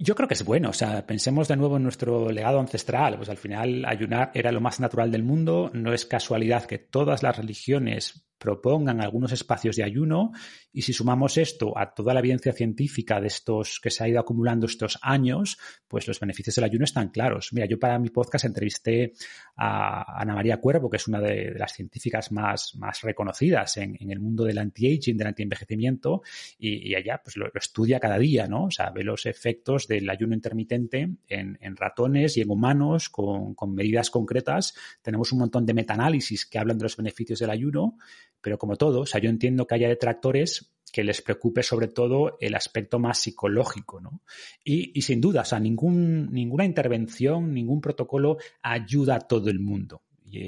Yo creo que es bueno, o sea, pensemos de nuevo en nuestro legado ancestral, pues al final ayunar era lo más natural del mundo, no es casualidad que todas las religiones propongan algunos espacios de ayuno y si sumamos esto a toda la evidencia científica de estos que se ha ido acumulando estos años, pues los beneficios del ayuno están claros. Mira, yo para mi podcast entrevisté a Ana María Cuervo, que es una de, las científicas más, más reconocidas en, el mundo del anti-aging, del anti-envejecimiento, y, y allá pues lo, estudia cada día, ¿no? O sea, ve los efectos del ayuno intermitente en, ratones y en humanos con, con medidas concretas. Tenemos un montón de metaanálisis que hablan de los beneficios del ayuno, pero como todo, o sea, yo entiendo que haya detractores que les preocupe sobre todo el aspecto más psicológico, ¿no? Y, sin duda, o sea, ningún, ninguna intervención, ningún protocolo ayuda a todo el mundo.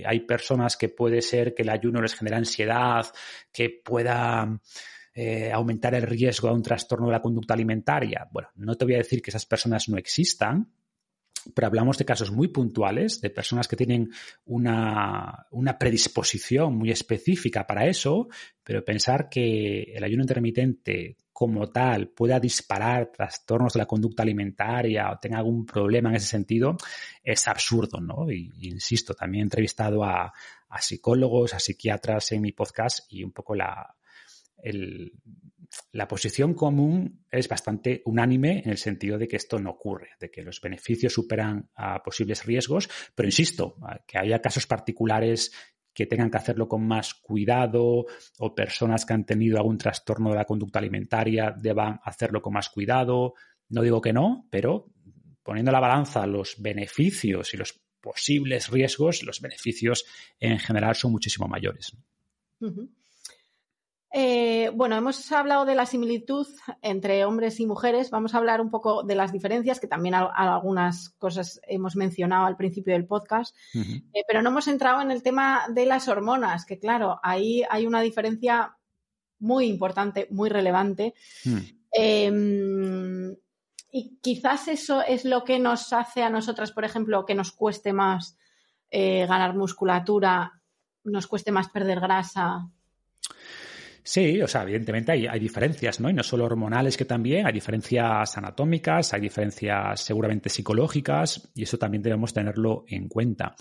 hay personas que puede ser que el ayuno les genera ansiedad, que pueda eh, aumentar el riesgo a un trastorno de la conducta alimentaria. Bueno, no te voy a decir que esas personas no existan, pero hablamos de casos muy puntuales, de personas que tienen una, predisposición muy específica para eso, pero pensar que el ayuno intermitente como tal pueda disparar trastornos de la conducta alimentaria o tenga algún problema en ese sentido es absurdo, ¿no? Y, insisto, también he entrevistado a, a, psicólogos, a psiquiatras en mi podcast y un poco la, el, la posición común es bastante unánime en el sentido de que esto no ocurre, de que los beneficios superan a posibles riesgos, pero insisto, que haya casos particulares que tengan que hacerlo con más cuidado o personas que han tenido algún trastorno de la conducta alimentaria deban hacerlo con más cuidado. No digo que no, pero poniendo a la balanza los beneficios y los posibles riesgos, los beneficios en general son muchísimo mayores. Eh, bueno, hemos hablado de la similitud entre hombres y mujeres. Vamos a hablar un poco de las diferencias, que también algunas cosas hemos mencionado al principio del podcast, eh, pero no hemos entrado en el tema de las hormonas, que claro, ahí hay una diferencia muy importante, muy relevante. Hmm. Em, y quizás eso es lo que nos hace a nosotras, por ejemplo, que nos cueste más eh, ganar musculatura, nos cueste más perder grasa. Sí, o sea, evidentemente hay, hay, diferencias, ¿no? Y no solo hormonales que también, hay diferencias anatómicas, hay diferencias seguramente psicológicas, y eso también debemos tenerlo en cuenta.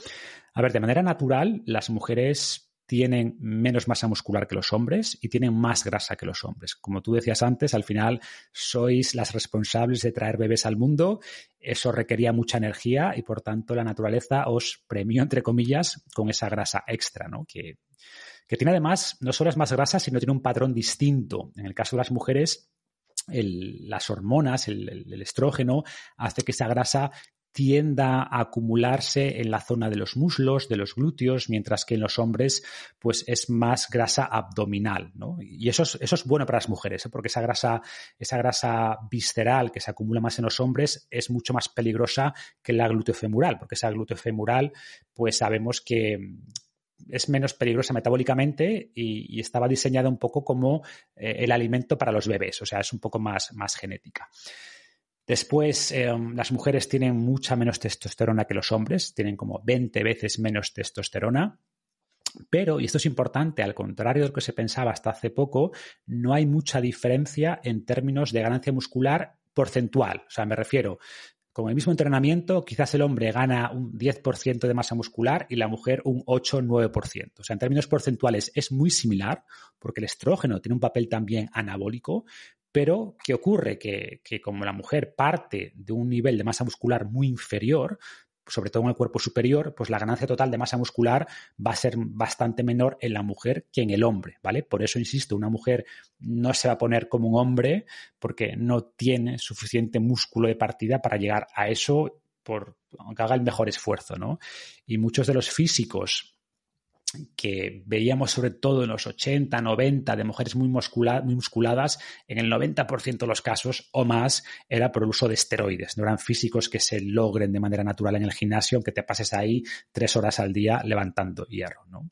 A ver, de manera natural, las mujeres tienen menos masa muscular que los hombres y tienen más grasa que los hombres. Como tú decías antes, al final sois las responsables de traer bebés al mundo. Eso requería mucha energía y por tanto la naturaleza os premió, entre comillas, con esa grasa extra, ¿no? Que que tiene además, no solo es más grasa, sino tiene un patrón distinto. En el caso de las mujeres, las hormonas, el, estrógeno, hace que esa grasa tienda a acumularse en la zona de los muslos, de los glúteos, mientras que en los hombres pues es más grasa abdominal, Y eso es, eso es bueno para las mujeres, ¿eh? porque esa grasa, esa grasa visceral que se acumula más en los hombres es mucho más peligrosa que la gluteofemoral, porque esa gluteofemoral pues sabemos que, es menos peligrosa metabólicamente y, estaba diseñada un poco como eh, el alimento para los bebés, o sea, es un poco más, más genética. Después, eh, las mujeres tienen mucha menos testosterona que los hombres, tienen como 20 veces menos testosterona. Pero, y esto es importante, al contrario de lo que se pensaba hasta hace poco, no hay mucha diferencia en términos de ganancia muscular porcentual. O sea, me refiero, con el mismo entrenamiento, quizás el hombre gana un 10% de masa muscular y la mujer un 8-9%. O sea, en términos porcentuales es muy similar, porque el estrógeno tiene un papel también anabólico, pero ¿qué ocurre? Que, que, como la mujer parte de un nivel de masa muscular muy inferior, sobre todo en el cuerpo superior, pues la ganancia total de masa muscular va a ser bastante menor en la mujer que en el hombre, ¿vale? Por eso, insisto, una mujer no se va a poner como un hombre porque no tiene suficiente músculo de partida para llegar a eso por aunque haga el mejor esfuerzo, ¿no? Y muchos de los físicos que veíamos sobre todo en los 80, 90 de mujeres muy, muy musculadas, en el 90% de los casos o más era por el uso de esteroides. No eran físicos que se logren de manera natural en el gimnasio, aunque te pases ahí tres horas al día levantando hierro. ¿no?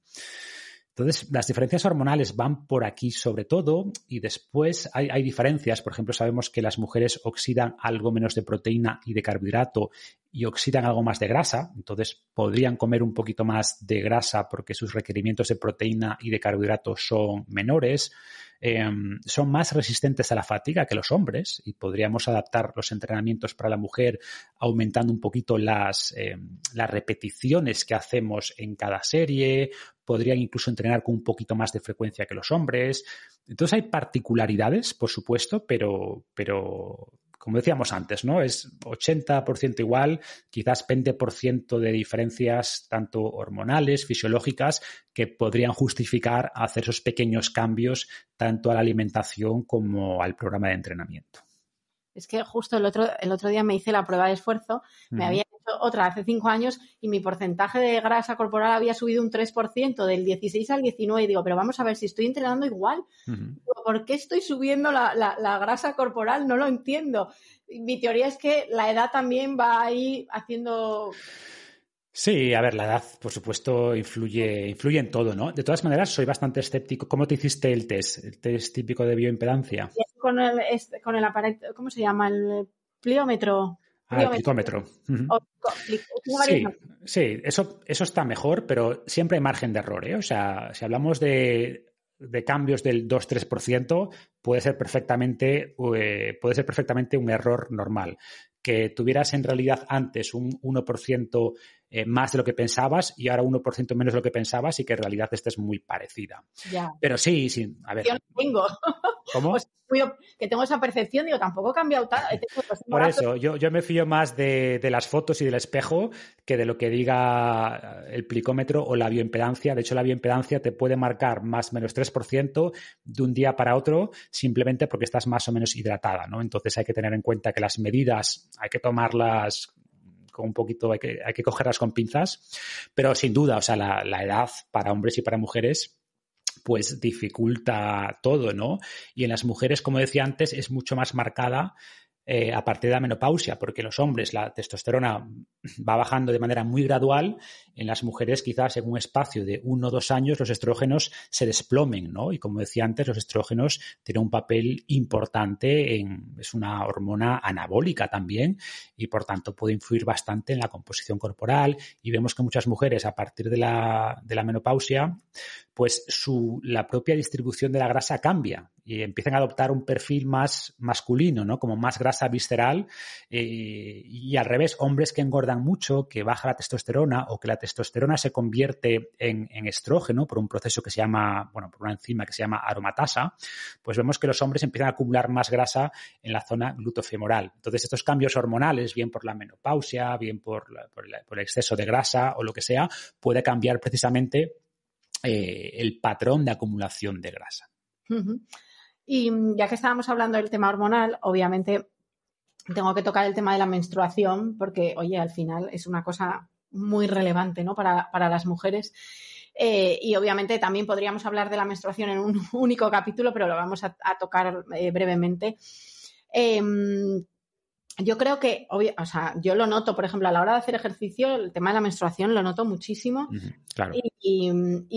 Entonces, las diferencias hormonales van por aquí sobre todo y después hay, diferencias. Por ejemplo, sabemos que las mujeres oxidan algo menos de proteína y de carbohidrato y oxidan algo más de grasa. Entonces, podrían comer un poquito más de grasa porque sus requerimientos de proteína y de carbohidrato son menores. Em, son más resistentes a la fatiga que los hombres y podríamos adaptar los entrenamientos para la mujer aumentando un poquito las, em, las repeticiones que hacemos en cada serie, podrían incluso entrenar con un poquito más de frecuencia que los hombres. Entonces hay particularidades, por supuesto, pero, pero como decíamos antes, ¿no? Es 80% igual, quizás 20% de diferencias tanto hormonales, fisiológicas, que podrían justificar hacer esos pequeños cambios tanto a la alimentación como al programa de entrenamiento. Es que justo el otro, el otro día me hice la prueba de esfuerzo, me había otra hace cinco años y mi porcentaje de grasa corporal había subido un 3% del 16 al 19. digo, pero vamos a ver, si estoy entrenando igual, ¿por qué estoy subiendo la, grasa corporal? No lo entiendo. Mi teoría es que la edad también va ahí haciendo... Sí, a ver, la edad, por supuesto, influye, influye en todo, ¿no? De todas maneras, soy bastante escéptico. ¿Cómo te hiciste el test? El test típico de bioimpedancia. Con el, con el aparato, ¿cómo se llama? El pliómetro. Ah, sí, eso, eso está mejor, pero siempre hay margen de error. ¿eh? O sea, si hablamos de, cambios del 2-3%, puede ser perfectamente, eh, puede ser perfectamente un error normal. Que tuvieras en realidad antes un 1% eh, más de lo que pensabas y ahora 1% menos de lo que pensabas y que en realidad esta es muy parecida. Pero sí, sí, a ver. Yo no tengo. (laughs) ¿Cómo? Pues, que tengo esa percepción, digo, tampoco he cambiado tanto. Por eso, yo, me fío más de, las fotos y del espejo que de lo que diga el plicómetro o la bioimpedancia. De hecho, la bioimpedancia te puede marcar más o menos 3% de un día para otro simplemente porque estás más o menos hidratada, ¿no? Entonces hay que tener en cuenta que las medidas hay que tomarlas un poquito, hay que, hay que cogerlas con pinzas, pero sin duda, o sea, la, edad para hombres y para mujeres pues dificulta todo, ¿no? Y en las mujeres, como decía antes, es mucho más marcada eh, a partir de la menopausia, porque los hombres la testosterona va bajando de manera muy gradual en las mujeres quizás en un espacio de uno o dos años los estrógenos se desplomen, ¿no? Y como decía antes, los estrógenos tienen un papel importante, en, es una hormona anabólica también y por tanto puede influir bastante en la composición corporal y vemos que muchas mujeres a partir de la, menopausia, pues la propia distribución de la grasa cambia y empiezan a adoptar un perfil más masculino, ¿no? Como más grasa visceral eh, y al revés, hombres que engordan mucho, que baja la testosterona o que la testosterona se convierte en, estrógeno por un proceso que se llama, bueno, por una enzima que se llama aromatasa, pues vemos que los hombres empiezan a acumular más grasa en la zona glutofemoral. Entonces, estos cambios hormonales, bien por la menopausia, bien por, el exceso de grasa o lo que sea, puede cambiar precisamente eh, el patrón de acumulación de grasa. Y ya que estábamos hablando del tema hormonal, obviamente tengo que tocar el tema de la menstruación porque, oye, al final es una cosa muy relevante ¿no? para, las mujeres. Eh, y obviamente también podríamos hablar de la menstruación en un (laughs) único capítulo, pero lo vamos a, tocar eh, brevemente. Em, yo creo que, o sea, yo lo noto, por ejemplo, a la hora de hacer ejercicio, el tema de la menstruación lo noto muchísimo. Claro. Y,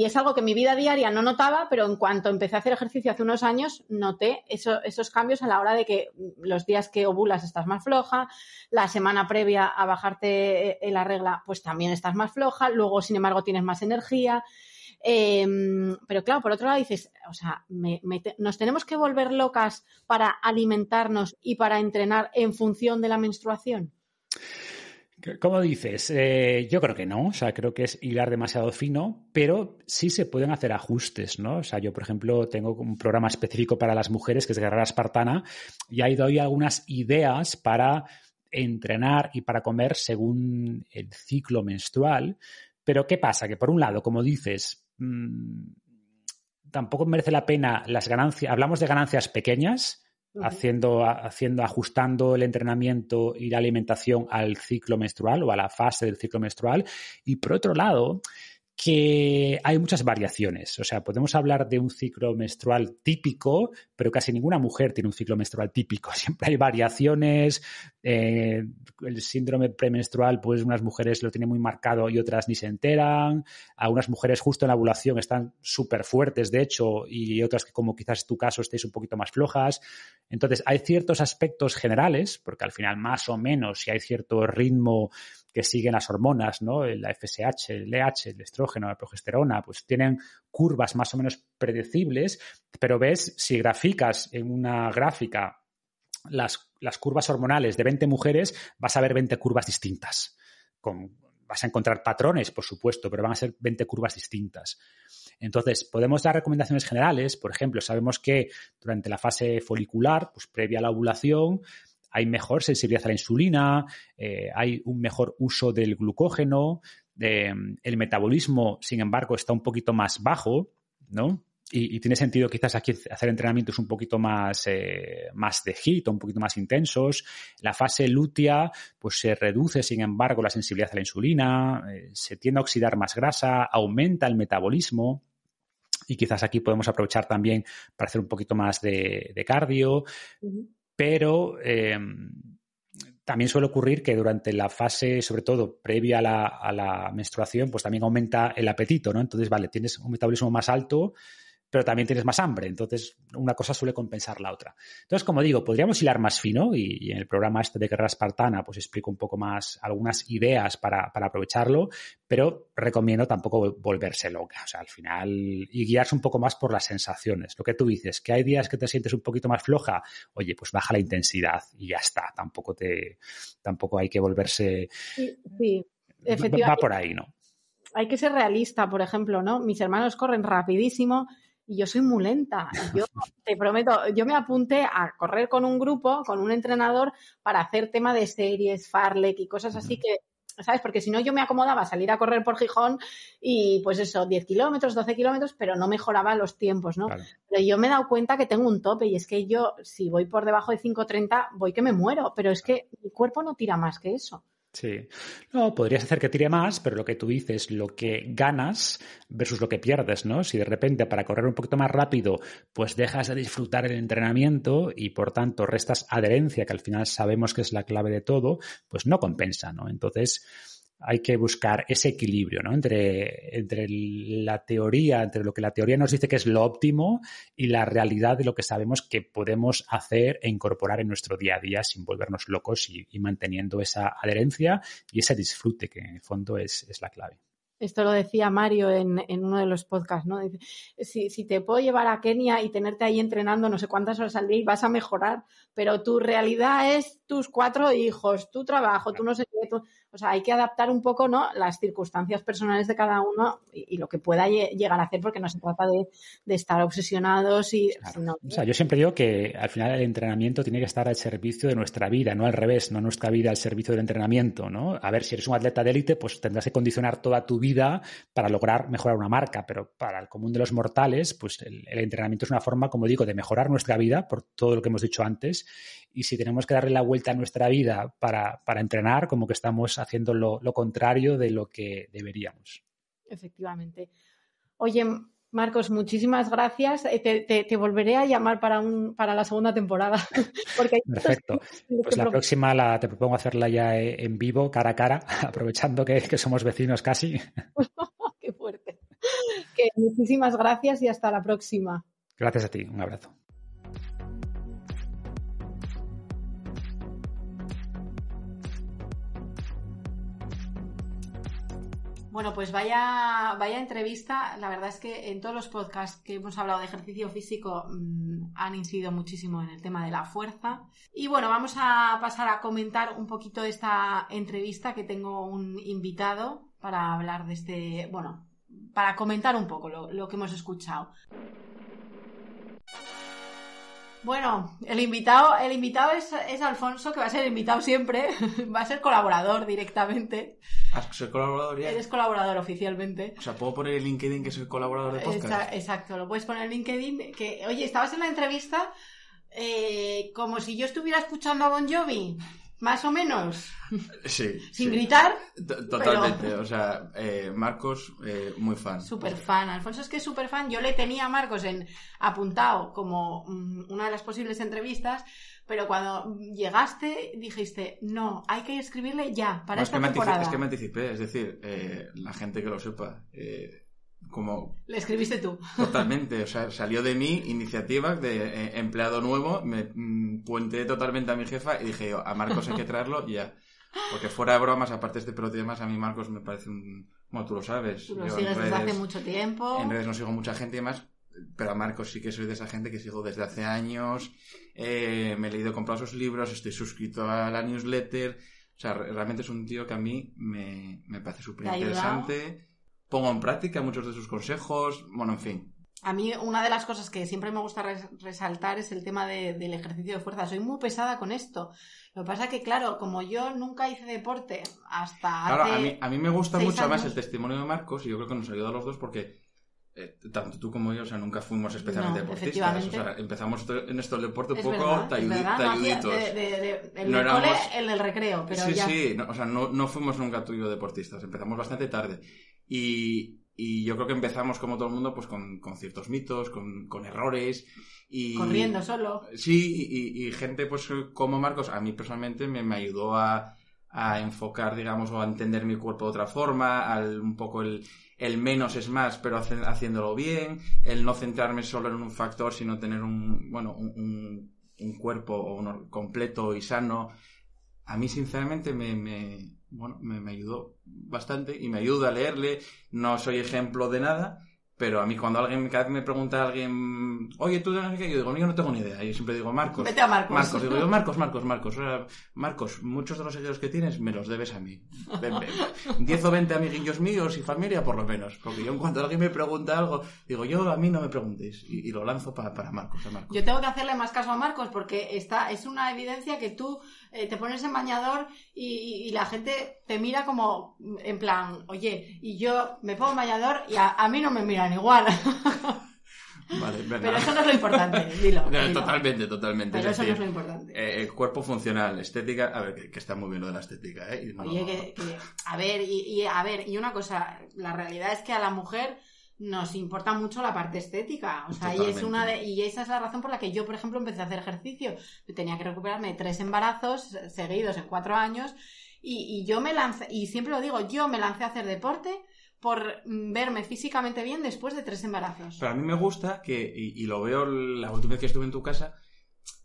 es algo que en mi vida diaria no notaba, pero en cuanto empecé a hacer ejercicio hace unos años, noté esos cambios a la hora de que los días que ovulas estás más floja, la semana previa a bajarte eh, la regla, pues también estás más floja, luego, sin embargo, tienes más energía. Em, pero claro, por otro lado dices, o sea, nos tenemos que volver locas para alimentarnos y para entrenar en función de la menstruación. ¿Cómo dices, eh, yo creo que no, o sea, creo que es hilar demasiado fino, pero sí se pueden hacer ajustes, ¿no? O sea, yo, por ejemplo, tengo un programa específico para las mujeres que es Guerrera Espartana y ahí doy algunas ideas para entrenar y para comer según el ciclo menstrual. Pero ¿qué pasa? Que por un lado, como dices, Mm, tampoco merece la pena las ganancias, hablamos de ganancias pequeñas, haciendo, haciendo, ajustando el entrenamiento y la alimentación al ciclo menstrual o a la fase del ciclo menstrual. Y por otro lado, que hay muchas variaciones. O sea, podemos hablar de un ciclo menstrual típico, pero casi ninguna mujer tiene un ciclo menstrual típico. (laughs) Siempre hay variaciones, eh, el síndrome premenstrual, pues unas mujeres lo tienen muy marcado y otras ni se enteran. A unas mujeres justo en la ovulación están súper fuertes, de hecho, y otras que como quizás tu caso estéis un poquito más flojas. Entonces, hay ciertos aspectos generales, porque al final más o menos si hay cierto ritmo que siguen las hormonas, ¿no? La FSH, el LH, e el estrógeno, la progesterona, pues tienen curvas más o menos predecibles, pero ves, si graficas en una gráfica las, curvas hormonales de 20 mujeres, vas a ver 20 curvas distintas. vas a encontrar patrones, por supuesto, pero van a ser 20 curvas distintas. Entonces, podemos dar recomendaciones generales. Por ejemplo, sabemos que durante la fase folicular, pues previa a la ovulación, hay mejor sensibilidad a la insulina, eh, hay un mejor uso del glucógeno, eh, el metabolismo, sin embargo, está un poquito más bajo, ¿no? y, tiene sentido quizás aquí hacer entrenamientos un poquito más, eh, más de hit, un poquito más intensos. La fase lútea, pues se reduce, sin embargo, la sensibilidad a la insulina, eh, se tiende a oxidar más grasa, aumenta el metabolismo. Y quizás aquí podemos aprovechar también para hacer un poquito más de, cardio. Pero eh, también suele ocurrir que durante la fase, sobre todo previa a la, a la, menstruación, pues también aumenta el apetito, ¿no? Entonces, vale, tienes un metabolismo más alto, pero también tienes más hambre. Entonces, una cosa suele compensar la otra. Entonces, como digo, podríamos hilar más fino y, en el programa este de Guerra Espartana, pues explico un poco más algunas ideas para, aprovecharlo, pero recomiendo tampoco volverse loca. O sea, al final, y guiarse un poco más por las sensaciones. Lo que tú dices, que hay días que te sientes un poquito más floja, oye, pues baja la intensidad y ya está. Tampoco te, tampoco hay que volverse. Sí, sí. efectivamente. Va por ahí, ¿no? Hay que ser realista, por ejemplo, ¿no? Mis hermanos corren rapidísimo, y yo soy muy lenta. yo (laughs) te prometo, yo me apunté a correr con un grupo, con un entrenador, para hacer tema de series, farlek y cosas así que, ¿sabes? Porque si no, yo me acomodaba a salir a correr por Gijón y pues eso, 10 kilómetros, 12 kilómetros, pero no mejoraba los tiempos, ¿no? Pero yo me he dado cuenta que tengo un tope y es que yo, si voy por debajo de 5.30, voy que me muero, pero es que mi cuerpo no tira más que eso. Sí. No, podrías hacer que tire más, pero lo que tú dices, lo que ganas versus lo que pierdes, ¿no? Si de repente para correr un poquito más rápido, pues dejas de disfrutar el entrenamiento y por tanto restas adherencia, que al final sabemos que es la clave de todo, pues no compensa, ¿no? Entonces, hay que buscar ese equilibrio ¿no? entre, entre la teoría, entre lo que la teoría nos dice que es lo óptimo y la realidad de lo que sabemos que podemos hacer e incorporar en nuestro día a día sin volvernos locos y, manteniendo esa adherencia y ese disfrute que en el fondo es, la clave. Esto lo decía Mario en, uno de los podcasts, ¿no? Dice, si, te puedo llevar a Kenia y tenerte ahí entrenando no sé cuántas horas al día y vas a mejorar, pero tu realidad es tus cuatro hijos, tu trabajo, tú no sé qué. O sea, hay que adaptar un poco ¿no? las circunstancias personales de cada uno y, lo que pueda llegar a hacer, porque no se trata de, estar obsesionados y. O sea, yo siempre digo que al final el entrenamiento tiene que estar al servicio de nuestra vida, no al revés, no nuestra vida al servicio del entrenamiento, ¿no? A ver, si eres un atleta de élite, pues tendrás que condicionar toda tu vida para lograr mejorar una marca, pero para el común de los mortales, pues el entrenamiento es una forma, como digo, de mejorar nuestra vida por todo lo que hemos dicho antes y si tenemos que darle la vuelta a nuestra vida para, entrenar, como que estamos haciendo lo, contrario de lo que deberíamos. Efectivamente. Oye, Marcos, muchísimas gracias. Eh, te, volveré a llamar para, un, para la segunda temporada. (laughs) Perfecto. Pues la próxima la, te propongo hacerla ya eh, en vivo, cara a cara, (laughs) aprovechando que, somos vecinos casi. (laughs) ¡Qué fuerte! muchísimas gracias y hasta la próxima. Gracias a ti. Un abrazo. Bueno, pues vaya, vaya entrevista. La verdad es que en todos los podcasts que hemos hablado de ejercicio físico mm, han incidido muchísimo en el tema de la fuerza. Y bueno, vamos a pasar a comentar un poquito esta entrevista que tengo un invitado para hablar de este, bueno, para comentar un poco lo que hemos escuchado. Bueno, el invitado, el invitado es, Alfonso, que va a ser invitado siempre, (laughs) va a ser colaborador directamente. Ah, es colaborador Eres colaborador oficialmente. O sea, puedo poner el LinkedIn que soy colaborador de podcast. Exacto, lo puedes poner en LinkedIn. Que, oye, estabas en la entrevista eh, como si yo estuviera escuchando a Bon Jovi. Más o menos. Sí. Sin gritar. Totalmente. O sea, eh, Marcos, eh, muy fan. Súper fan. Alfonso es que es súper fan. Yo le tenía a Marcos en apuntado como mm, una de las posibles entrevistas, pero cuando llegaste dijiste, no, hay que escribirle ya, para esta que temporada. es que me anticipé, es decir, eh, la gente que lo sepa, eh, como... Le escribiste tú. Totalmente, o sea, salió de mi iniciativa de eh, empleado nuevo, me mm, totalmente a mi jefa y dije yo, a Marcos hay que traerlo y ya. Porque fuera de bromas, aparte de este pelote y demás, a mí Marcos me parece un... Bueno, tú lo sabes. lo sigues desde hace mucho tiempo. En redes no sigo mucha gente y más, pero a Marcos sí que soy de esa gente que sigo desde hace años, eh, me he leído, comprado sus libros, estoy suscrito a la newsletter. O sea, realmente es un tío que a mí me, me parece súper interesante pongo en práctica muchos de sus consejos, bueno, en fin. A mí una de las cosas que siempre me gusta resaltar es el tema del ejercicio de fuerza. Soy muy pesada con esto. Lo que pasa es que, claro, como yo nunca hice deporte hasta... Claro, a, mí, me gusta mucho más el testimonio de Marcos y yo creo que nos ayuda a los dos porque eh, tanto tú como yo, o sea, nunca fuimos especialmente deportistas. empezamos en esto el deporte un poco Talluditos... el no éramos... el del recreo, Sí, sí, o sea, no fuimos nunca tú y yo deportistas. Empezamos bastante tarde. Y, yo creo que empezamos, como todo el mundo, pues con, ciertos mitos, con, errores. Y, Corriendo solo. Sí, y, gente pues como Marcos, a mí personalmente me, ayudó a, enfocar, digamos, o a entender mi cuerpo de otra forma, al un poco el, el menos es más, pero haciéndolo bien, el no centrarme solo en un factor, sino tener un, bueno, un cuerpo completo y sano. A mí, sinceramente, me, me bueno, me, ayudó bastante y me ayuda a leerle. No soy ejemplo de nada, pero a mí cuando alguien, cada vez me pregunta a alguien, oye, ¿tú sabes Yo digo, no, yo no tengo ni idea. Yo siempre digo, Marcos. Vete a Marcos. Marcos. Digo yo, (laughs) Marcos, Marcos, Marcos. Marcos, muchos de los seguidores que tienes me los debes a mí. Diez o veinte amiguillos míos y familia por lo menos. Porque yo en cuanto alguien me pregunta algo, digo, yo a mí no me preguntéis. Y, lo lanzo para, Marcos, Yo tengo que hacerle más caso a Marcos porque está, es una evidencia que tú eh, te pones en bañador y, la gente te mira como en plan, oye, y yo me pongo en bañador y a, mí no me miran igual. (laughs) Pero eso no es lo importante, (laughs) dilo. Totalmente, totalmente. Pero eso no es lo importante. Eh, el cuerpo funcional, estética, a ver, que, está muy bien lo de la estética, ¿eh? Oye, que, a ver, y, a ver, y una cosa, la realidad es que a la mujer nos importa mucho la parte estética. O sea, y, es una de, y esa es la razón por la que yo, por ejemplo, empecé a hacer ejercicio. Tenía que recuperarme de tres embarazos seguidos en cuatro años. Y, yo me lancé, y siempre lo digo, yo me lancé a hacer deporte por verme físicamente bien después de tres embarazos. Pero a mí me gusta que, y, lo veo la última vez que estuve en tu casa,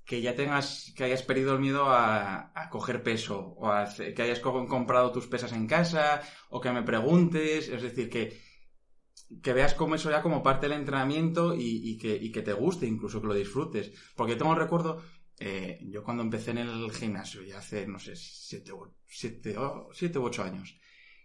que ya tengas, que hayas perdido el miedo a, coger peso, o que hayas comprado tus pesas en casa, o que me preguntes, es decir, que, que veas como eso ya como parte del entrenamiento y, que, que te guste, incluso que lo disfrutes. Porque yo tengo un recuerdo, eh, yo cuando empecé en el gimnasio, ya hace, no sé, oh, siete, u ocho años,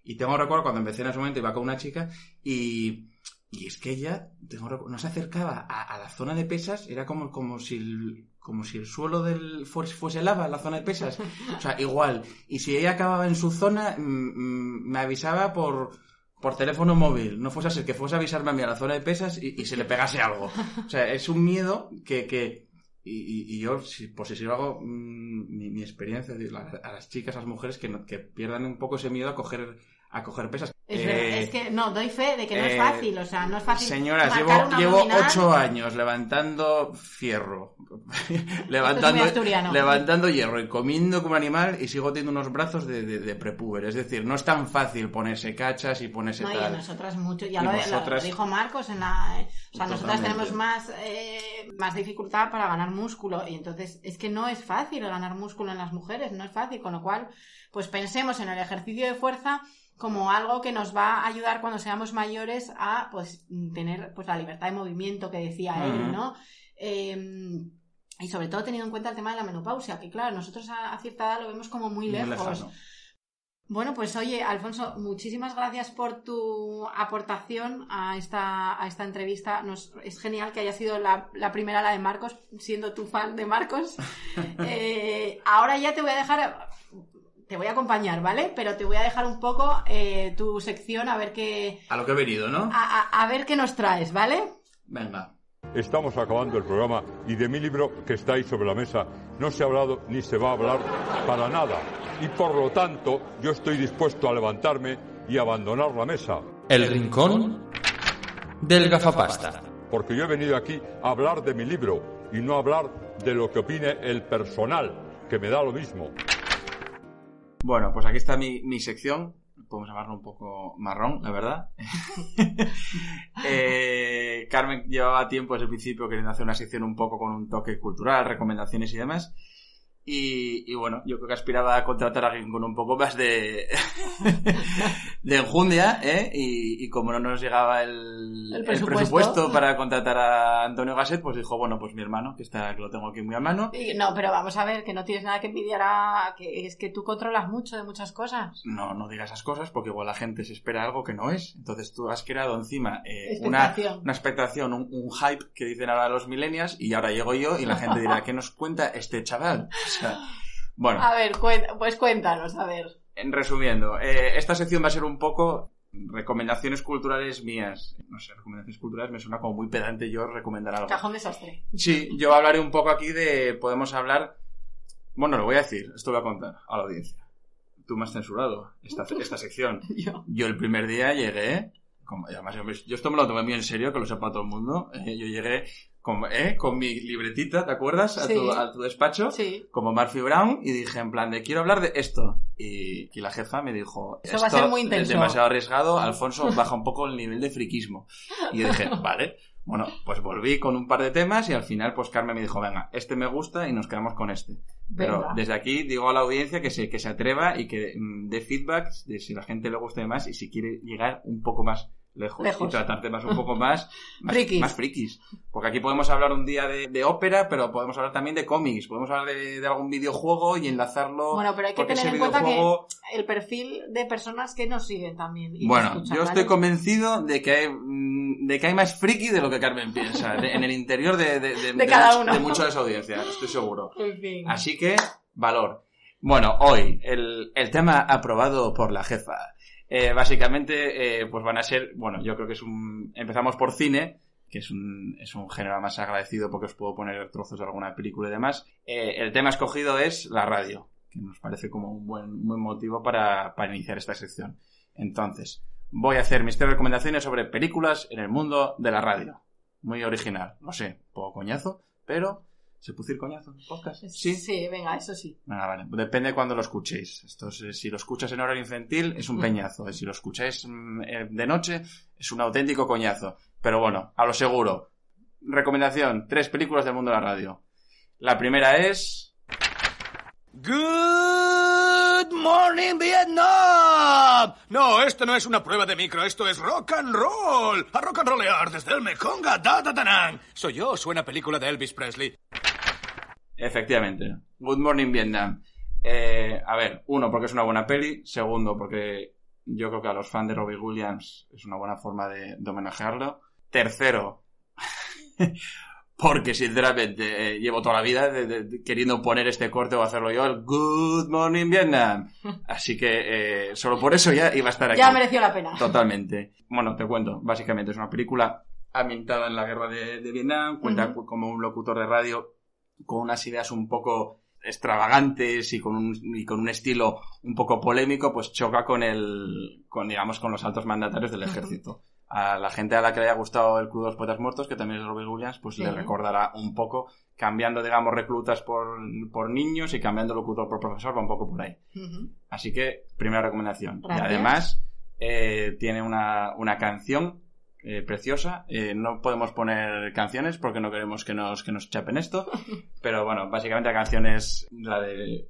y tengo un recuerdo cuando empecé en ese momento, iba con una chica y, y es que ella, tengo no se acercaba a, la zona de pesas, era como, como si... El, como si el suelo del fuese, fuese lava, la zona de pesas. O sea, igual. Y si ella acababa en su zona, mm, mm, me avisaba por, por teléfono móvil no fuese a ser que fuese a avisarme a mí a la zona de pesas y, se le pegase algo. O sea, es un miedo que... que y, yo, si, por si sirve algo, mm, mi, mi, experiencia, a las chicas, a las mujeres que, que pierdan un poco ese miedo a coger, a coger pesas. Es, eh, es, que no, doy fe de que no es eh, fácil, o sea, no es fácil. Señoras, llevo, llevo ocho años levantando fierro, (laughs) levantando, levantando hierro y comiendo como animal y sigo teniendo unos brazos de, de, prepúber. Es decir, no es tan fácil ponerse cachas y ponerse no, tal. nosotras mucho, ya lo, dijo Marcos, en eh, o sea, nosotras tenemos más, más dificultad para ganar músculo y entonces es que no es fácil ganar músculo en las mujeres, no es fácil, con lo cual, pues pensemos en el ejercicio de fuerza como algo que nos va a ayudar cuando seamos mayores a pues tener pues la libertad de movimiento que decía él, ¿no? Em, y sobre todo teniendo en cuenta el tema de la menopausia, que claro, nosotros a, cierta edad lo vemos como muy, lejos. Bueno, pues oye, Alfonso, muchísimas gracias por tu aportación a esta, a esta entrevista. es genial que haya sido la, primera, la de Marcos, siendo tu fan de Marcos. (laughs) Eh, ahora ya te voy a dejar te voy a acompañar, ¿vale? Pero te voy a dejar un poco eh, tu sección a ver qué... A lo que he venido, ¿no? A, a ver qué nos traes, ¿vale? Venga. Estamos acabando el programa y de mi libro que está ahí sobre la mesa no se ha hablado ni se va a hablar para nada. Y por lo tanto yo estoy dispuesto a levantarme y abandonar la mesa. El rincón del gafapasta. Porque yo he venido aquí a hablar de mi libro y no a hablar de lo que opine el personal, que me da lo mismo. Bueno, pues aquí está mi, sección. Podemos llamarlo un poco marrón, la verdad. (laughs) Eh, Carmen llevaba tiempo desde el principio queriendo hacer una sección un poco con un toque cultural, recomendaciones y demás. Y, bueno, yo creo que aspiraba a contratar a alguien con un poco más de, (laughs) de enjundia, ¿eh? Y, como no nos llegaba el, presupuesto. para contratar a Antonio Gasset, pues dijo, bueno, pues mi hermano, que está, que lo tengo aquí muy a mano. Y, no, pero vamos a ver, que no tienes nada que envidiar a, que es que tú controlas mucho de muchas cosas. No, no digas esas cosas porque igual la gente se espera algo que no es. Entonces tú has creado encima una, eh, una expectación, un, hype que dicen ahora los millennials y ahora llego yo y la gente dirá, ¿qué nos cuenta este chaval? bueno. A ver, pues cuéntanos, a ver. En Resumiendo, eh, esta sección va a ser un poco recomendaciones culturales mías. No sé, recomendaciones culturales me suena como muy pedante yo recomendar algo. Cajón desastre. Sí, yo hablaré un poco aquí de. Podemos hablar. Bueno, lo voy a decir, esto lo voy a contar a la audiencia. Tú me has censurado esta, (laughs) esta sección. yo. el primer día llegué como, además, yo esto me lo tomé muy en serio, que lo sepa todo el mundo. Eh, yo llegué con, ¿eh? con mi libretita, ¿te acuerdas? A, tu, a tu, despacho, como Murphy Brown, y dije en plan de quiero hablar de esto. Y, la jefa me dijo, esto va a ser muy es demasiado arriesgado, (laughs) Alfonso, baja un poco el nivel de friquismo. Y dije, (laughs) vale. Bueno, pues volví con un par de temas y al final pues Carmen me dijo, venga, este me gusta y nos quedamos con este. Pero desde aquí digo a la audiencia que se, que se atreva y que mm, dé feedback de si la gente le gusta más y si quiere llegar un poco más Lejos, y tratar temas un poco (laughs) más, frikis. Porque aquí podemos hablar un día de, ópera, pero podemos hablar también de cómics, podemos hablar de, algún videojuego y enlazarlo. Bueno, pero hay que tener en cuenta que el perfil de personas que nos siguen también. bueno, yo estoy convencido de que, hay, mm, de que hay más friki de lo que Carmen piensa, en el interior de, (laughs) cada uno. de muchas de esa audiencia, estoy seguro. (laughs) Así que, valor. Bueno, hoy el, el tema aprobado por la jefa eh, básicamente, eh, pues van a ser, bueno, yo creo que es un... Empezamos por cine, que es un, género más agradecido porque os puedo poner trozos de alguna película y demás. Eh, el tema escogido es la radio, que nos parece como un buen, motivo para, para iniciar esta sección. Entonces, voy a hacer mis tres recomendaciones sobre películas en el mundo de la radio. Muy original, no sé, poco coñazo, pero ¿Se puede decir coñazo? ¿Podcast? ¿Sí? sí, venga, eso sí. Ah, vale. Depende de cuando lo escuchéis. Esto eh, si lo escuchas en horario infantil, es un mm. peñazo. Eh, si lo escucháis mm, eh, de noche, es un auténtico coñazo. Pero bueno, a lo seguro. Recomendación: tres películas del mundo de la radio. La primera es. Good morning, Vietnam! No, esto no es una prueba de micro, esto es rock and roll. A rock and rollear desde el Mekonga, da, Soy yo, suena película de Elvis Presley. Efectivamente. Good Morning Vietnam. Eh, a ver, uno, porque es una buena peli. Segundo, porque yo creo que a los fans de Robbie Williams es una buena forma de, homenajearlo. Tercero, (laughs) porque sinceramente eh, llevo toda la vida queriendo poner este corte o hacerlo yo, el Good Morning Vietnam. (laughs) Así que eh, solo por eso ya iba a estar aquí. Ya mereció la pena. Totalmente. Bueno, te cuento, básicamente es una película ambientada en la guerra de, Vietnam, cuenta como un locutor de radio con unas ideas un poco extravagantes y con un, y con un estilo un poco polémico, pues choca con el, con, digamos, con los altos mandatarios del ejército. A la gente a la que le haya gustado el crudo de los Poetas Muertos, que también es Robin Williams, pues le recordará un poco, cambiando, digamos, reclutas por, niños y cambiando locutor por profesor, va un poco por ahí. Así que, primera recomendación. Y además, eh, tiene una, una canción eh, preciosa. Eh, no podemos poner canciones porque no queremos que nos, que nos chapen esto. (laughs) Pero bueno, básicamente la canción es la de.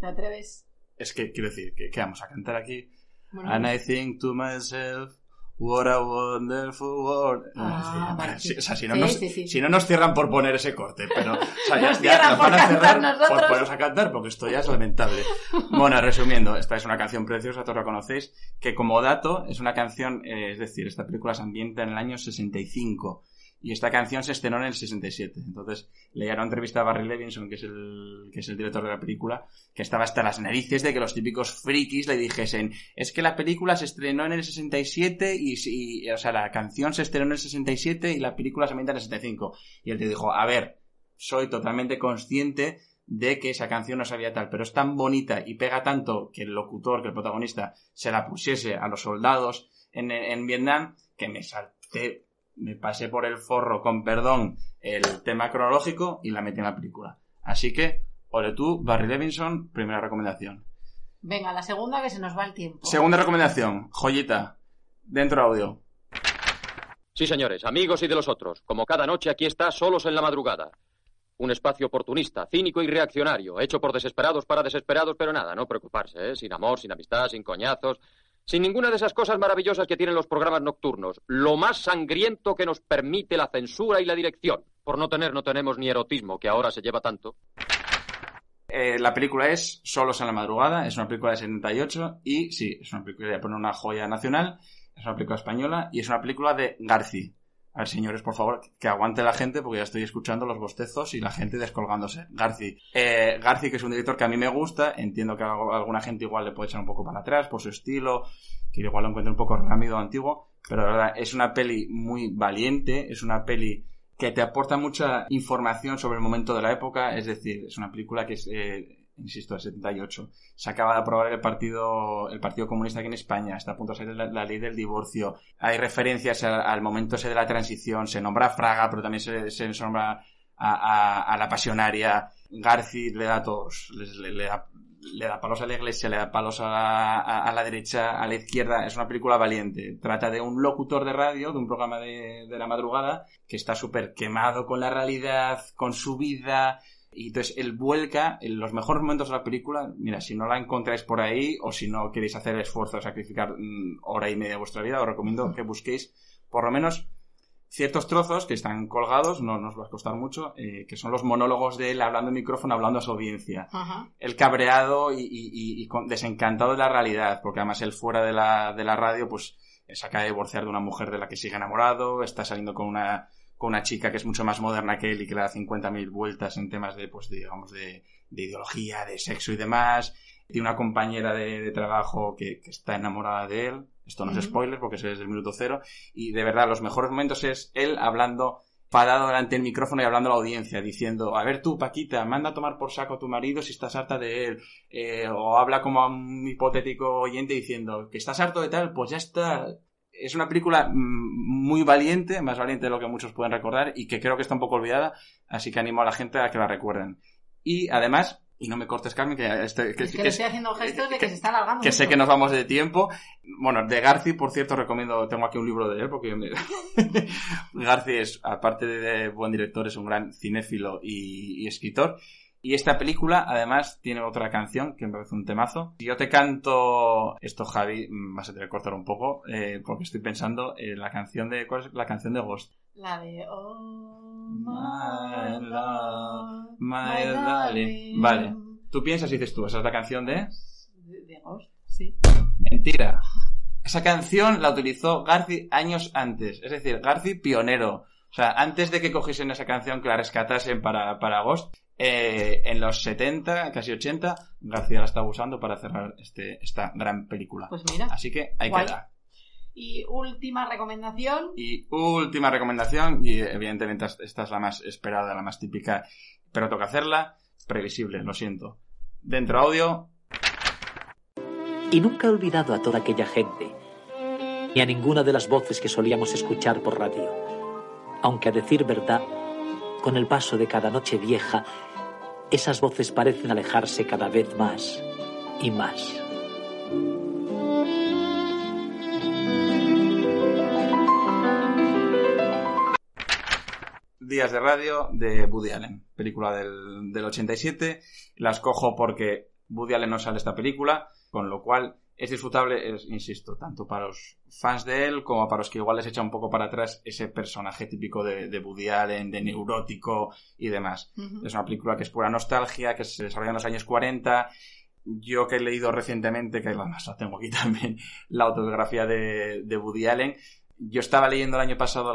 ¿Te atreves? Es que quiero decir, que, vamos a cantar aquí. I pues think to myself, What a wonderful world. Ah, si no, nos, si no nos cierran por poner ese corte, pero. (laughs) nos ya, nos van a cerrar por poneros a cantar, porque esto ya es lamentable. Bueno, resumiendo, esta es una canción preciosa, todos la conocéis, que como dato es una canción, eh, es decir, esta película se ambienta en el año 65 y esta canción se estrenó en el 67. Entonces le dieron entrevista a Barry Levinson, que es, el, que es el director de la película, que estaba hasta las narices de que los típicos frikis le dijesen, es que la película se estrenó en el 67 y, y o sea, la canción se estrenó en el 67 y la película se ambienta en el 65. Y él te dijo, a ver, soy totalmente consciente de que esa canción no sabía tal, pero es tan bonita y pega tanto que el locutor, que el protagonista, se la pusiese a los soldados en, en Vietnam, que me salté me pasé por el forro, con perdón, el tema cronológico y la metí en la película. Así que, ole tú, Barry Levinson, primera recomendación. Venga, la segunda que se nos va el tiempo. Segunda recomendación, joyita, dentro audio. Sí, señores, amigos y de los otros, como cada noche aquí está solos en la madrugada. Un espacio oportunista, cínico y reaccionario, hecho por desesperados para desesperados, pero nada, no preocuparse, ¿eh? sin amor, sin amistad, sin coñazos, sin ninguna de esas cosas maravillosas que tienen los programas nocturnos. Lo más sangriento que nos permite la censura y la dirección. Por no tener, no tenemos ni erotismo, que ahora se lleva tanto. Eh, la película es Solos en la madrugada, es una película de 78 y sí, es una película, voy poner una joya nacional, es una película española y es una película de Garci, al señores, por favor, que aguante la gente porque ya estoy escuchando los bostezos y la gente descolgándose. Garci. Eh, Garci, que es un director que a mí me gusta, entiendo que alguna gente igual le puede echar un poco para atrás por su estilo, que igual lo encuentre un poco rápido antiguo, pero la verdad es una peli muy valiente, es una peli que te aporta mucha información sobre el momento de la época, es decir, es una película que es, eh, insisto, y 78. Se acaba de aprobar el Partido, el partido Comunista aquí en España, está a punto de salir la, ley del divorcio. Hay referencias al, momento ese de la transición, se nombra a Fraga, pero también se, se nombra a, la pasionaria. García, le da todos, le, da, palos a la iglesia, le da palos a la, derecha, a la izquierda. Es una película valiente. Trata de un locutor de radio, de un programa de, de la madrugada, que está súper quemado con la realidad, con su vida, y entonces el vuelca en los mejores momentos de la película. Mira, si no la encontráis por ahí o si no queréis hacer el esfuerzo de sacrificar mm, hora y media de vuestra vida, os recomiendo que busquéis por lo menos ciertos trozos que están colgados, no nos va a costar mucho, eh, que son los monólogos de él hablando en micrófono, hablando a su audiencia. El cabreado y, desencantado de la realidad, porque además él fuera de la, de la radio, pues se acaba de divorciar de una mujer de la que sigue enamorado, está saliendo con una con una chica que es mucho más moderna que él y que le da 50.000 vueltas en temas de, pues, digamos, de, ideología, de sexo y demás. Tiene una compañera de, trabajo que, está enamorada de él. Esto no es spoiler porque es desde el minuto cero. Y de verdad, los mejores momentos es él hablando parado delante del micrófono y hablando a la audiencia, diciendo, a ver tú, Paquita, manda a tomar por saco a tu marido si estás harta de él. Eh, o habla como a un hipotético oyente diciendo, que estás harto de tal, pues ya está, es una película mm, muy valiente, más valiente de lo que muchos pueden recordar y que creo que está un poco olvidada, así que animo a la gente a que la recuerden. Y además, y no me cortes, Carmen, que, este, estoy haciendo gestos de que, se está alargando. Que sé que nos vamos de tiempo. Bueno, de Garci, por cierto, recomiendo, tengo aquí un libro de él, porque yo me... (laughs) Garci es, aparte de buen director, es un gran cinéfilo y escritor. Y esta película, además, tiene otra canción que me parece un temazo. Si yo te canto esto, Javi, mm, vas a tener que cortar un poco, eh, porque estoy pensando en la canción de. ¿Cuál es la canción de Ghost? La de Oh My Love, Vale. Tú piensas y dices tú, esa es la canción de. De Ghost, sí. Mentira. Esa canción la utilizó Garci años antes. Es decir, Garci pionero. O sea, antes de que cogiesen esa canción que la rescatasen para, para Ghost, eh, en los 70, casi 80, García la está usando para cerrar este, esta gran película. Pues mira. Así que hay que dar. Y última recomendación. Y última recomendación, y evidentemente esta es la más esperada, la más típica, pero toca hacerla. Previsible, lo siento. Dentro audio. Y nunca he olvidado a toda aquella gente, ni a ninguna de las voces que solíamos escuchar por radio. Aunque a decir verdad, con el paso de cada noche vieja, esas voces parecen alejarse cada vez más y más. Días de radio de Woody Allen, película del, del 87. Las cojo porque Woody Allen no sale esta película, con lo cual es disfrutable, insisto, tanto para los fans de él como para los que igual les echa un poco para atrás ese personaje típico de, de Woody Allen, de neurótico y demás. Es una película que es pura nostalgia, que se desarrolla en los años 40. Yo que he leído recientemente, que es la tengo aquí (laughs) también, la autobiografía de, de Woody Allen, yo estaba leyendo el año pasado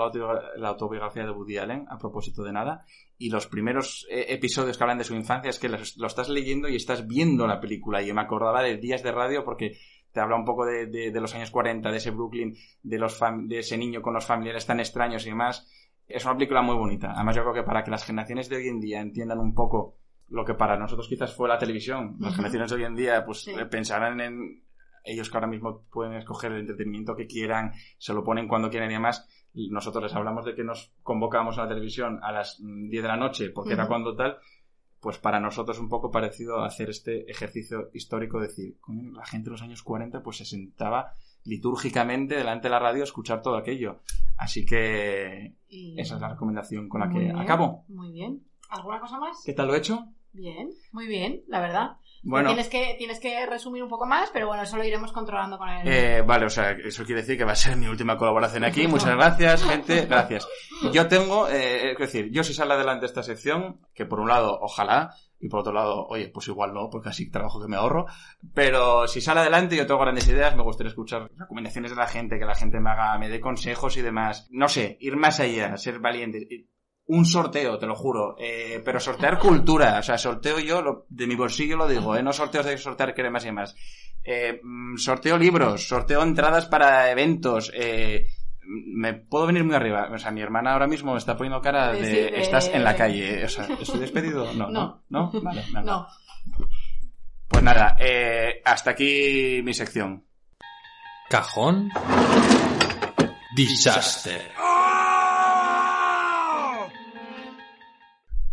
la, autobiografía de Woody Allen, a propósito de nada, y los primeros eh, episodios que hablan de su infancia es que lo estás leyendo y estás viendo la película. Y me acordaba de días de radio porque te habla un poco de, los años 40, de ese Brooklyn, de, los de ese niño con los familiares tan extraños y demás. Es una película muy bonita. Además, yo creo que para que las generaciones de hoy en día entiendan un poco lo que para nosotros quizás fue la televisión, las generaciones de hoy en día pues eh, pensarán en ellos que ahora mismo pueden escoger el entretenimiento que quieran, se lo ponen cuando quieran y demás, nosotros les hablamos de que nos convocábamos a la televisión a las 10 mm, de la noche porque era cuando tal, pues para nosotros un poco parecido a hacer este ejercicio histórico, decir, decir, la gente de los años 40 pues se sentaba litúrgicamente delante de la radio a escuchar todo aquello. Así que esa es la recomendación con la que acabo. Muy bien. ¿Alguna cosa más? ¿Qué tal lo he hecho? Bien, muy bien, la verdad. Bueno, tienes, que, tienes que resumir un poco más, pero bueno, eso lo iremos controlando con él. Eh, vale, o sea, eso quiere decir que va a ser mi última colaboración aquí. Muchas gracias, (laughs) gente, gracias. Yo tengo, eh, es decir, yo si sale adelante esta sección, que por un lado, ojalá, y por otro lado, oye, pues igual no, porque así trabajo que me ahorro. Pero si sale adelante, yo tengo grandes ideas, me gustaría escuchar recomendaciones de la gente, que la gente me haga, me dé consejos y demás. No sé, ir más allá, ser valiente un sorteo, te lo juro. Eh, pero sortear cultura, o sea, sorteo yo, de mi bolsillo lo digo, eh, no sorteos de sortear cremas y más. Eh, mm, sorteo libros, sorteo entradas para eventos. Eh, me puedo venir muy arriba. O sea, mi hermana ahora mismo me está poniendo cara de, estás en la calle. O sea, ¿estoy despedido? No. No. ¿No? Vale, Pues nada, hasta aquí mi sección. Cajón. Disaster.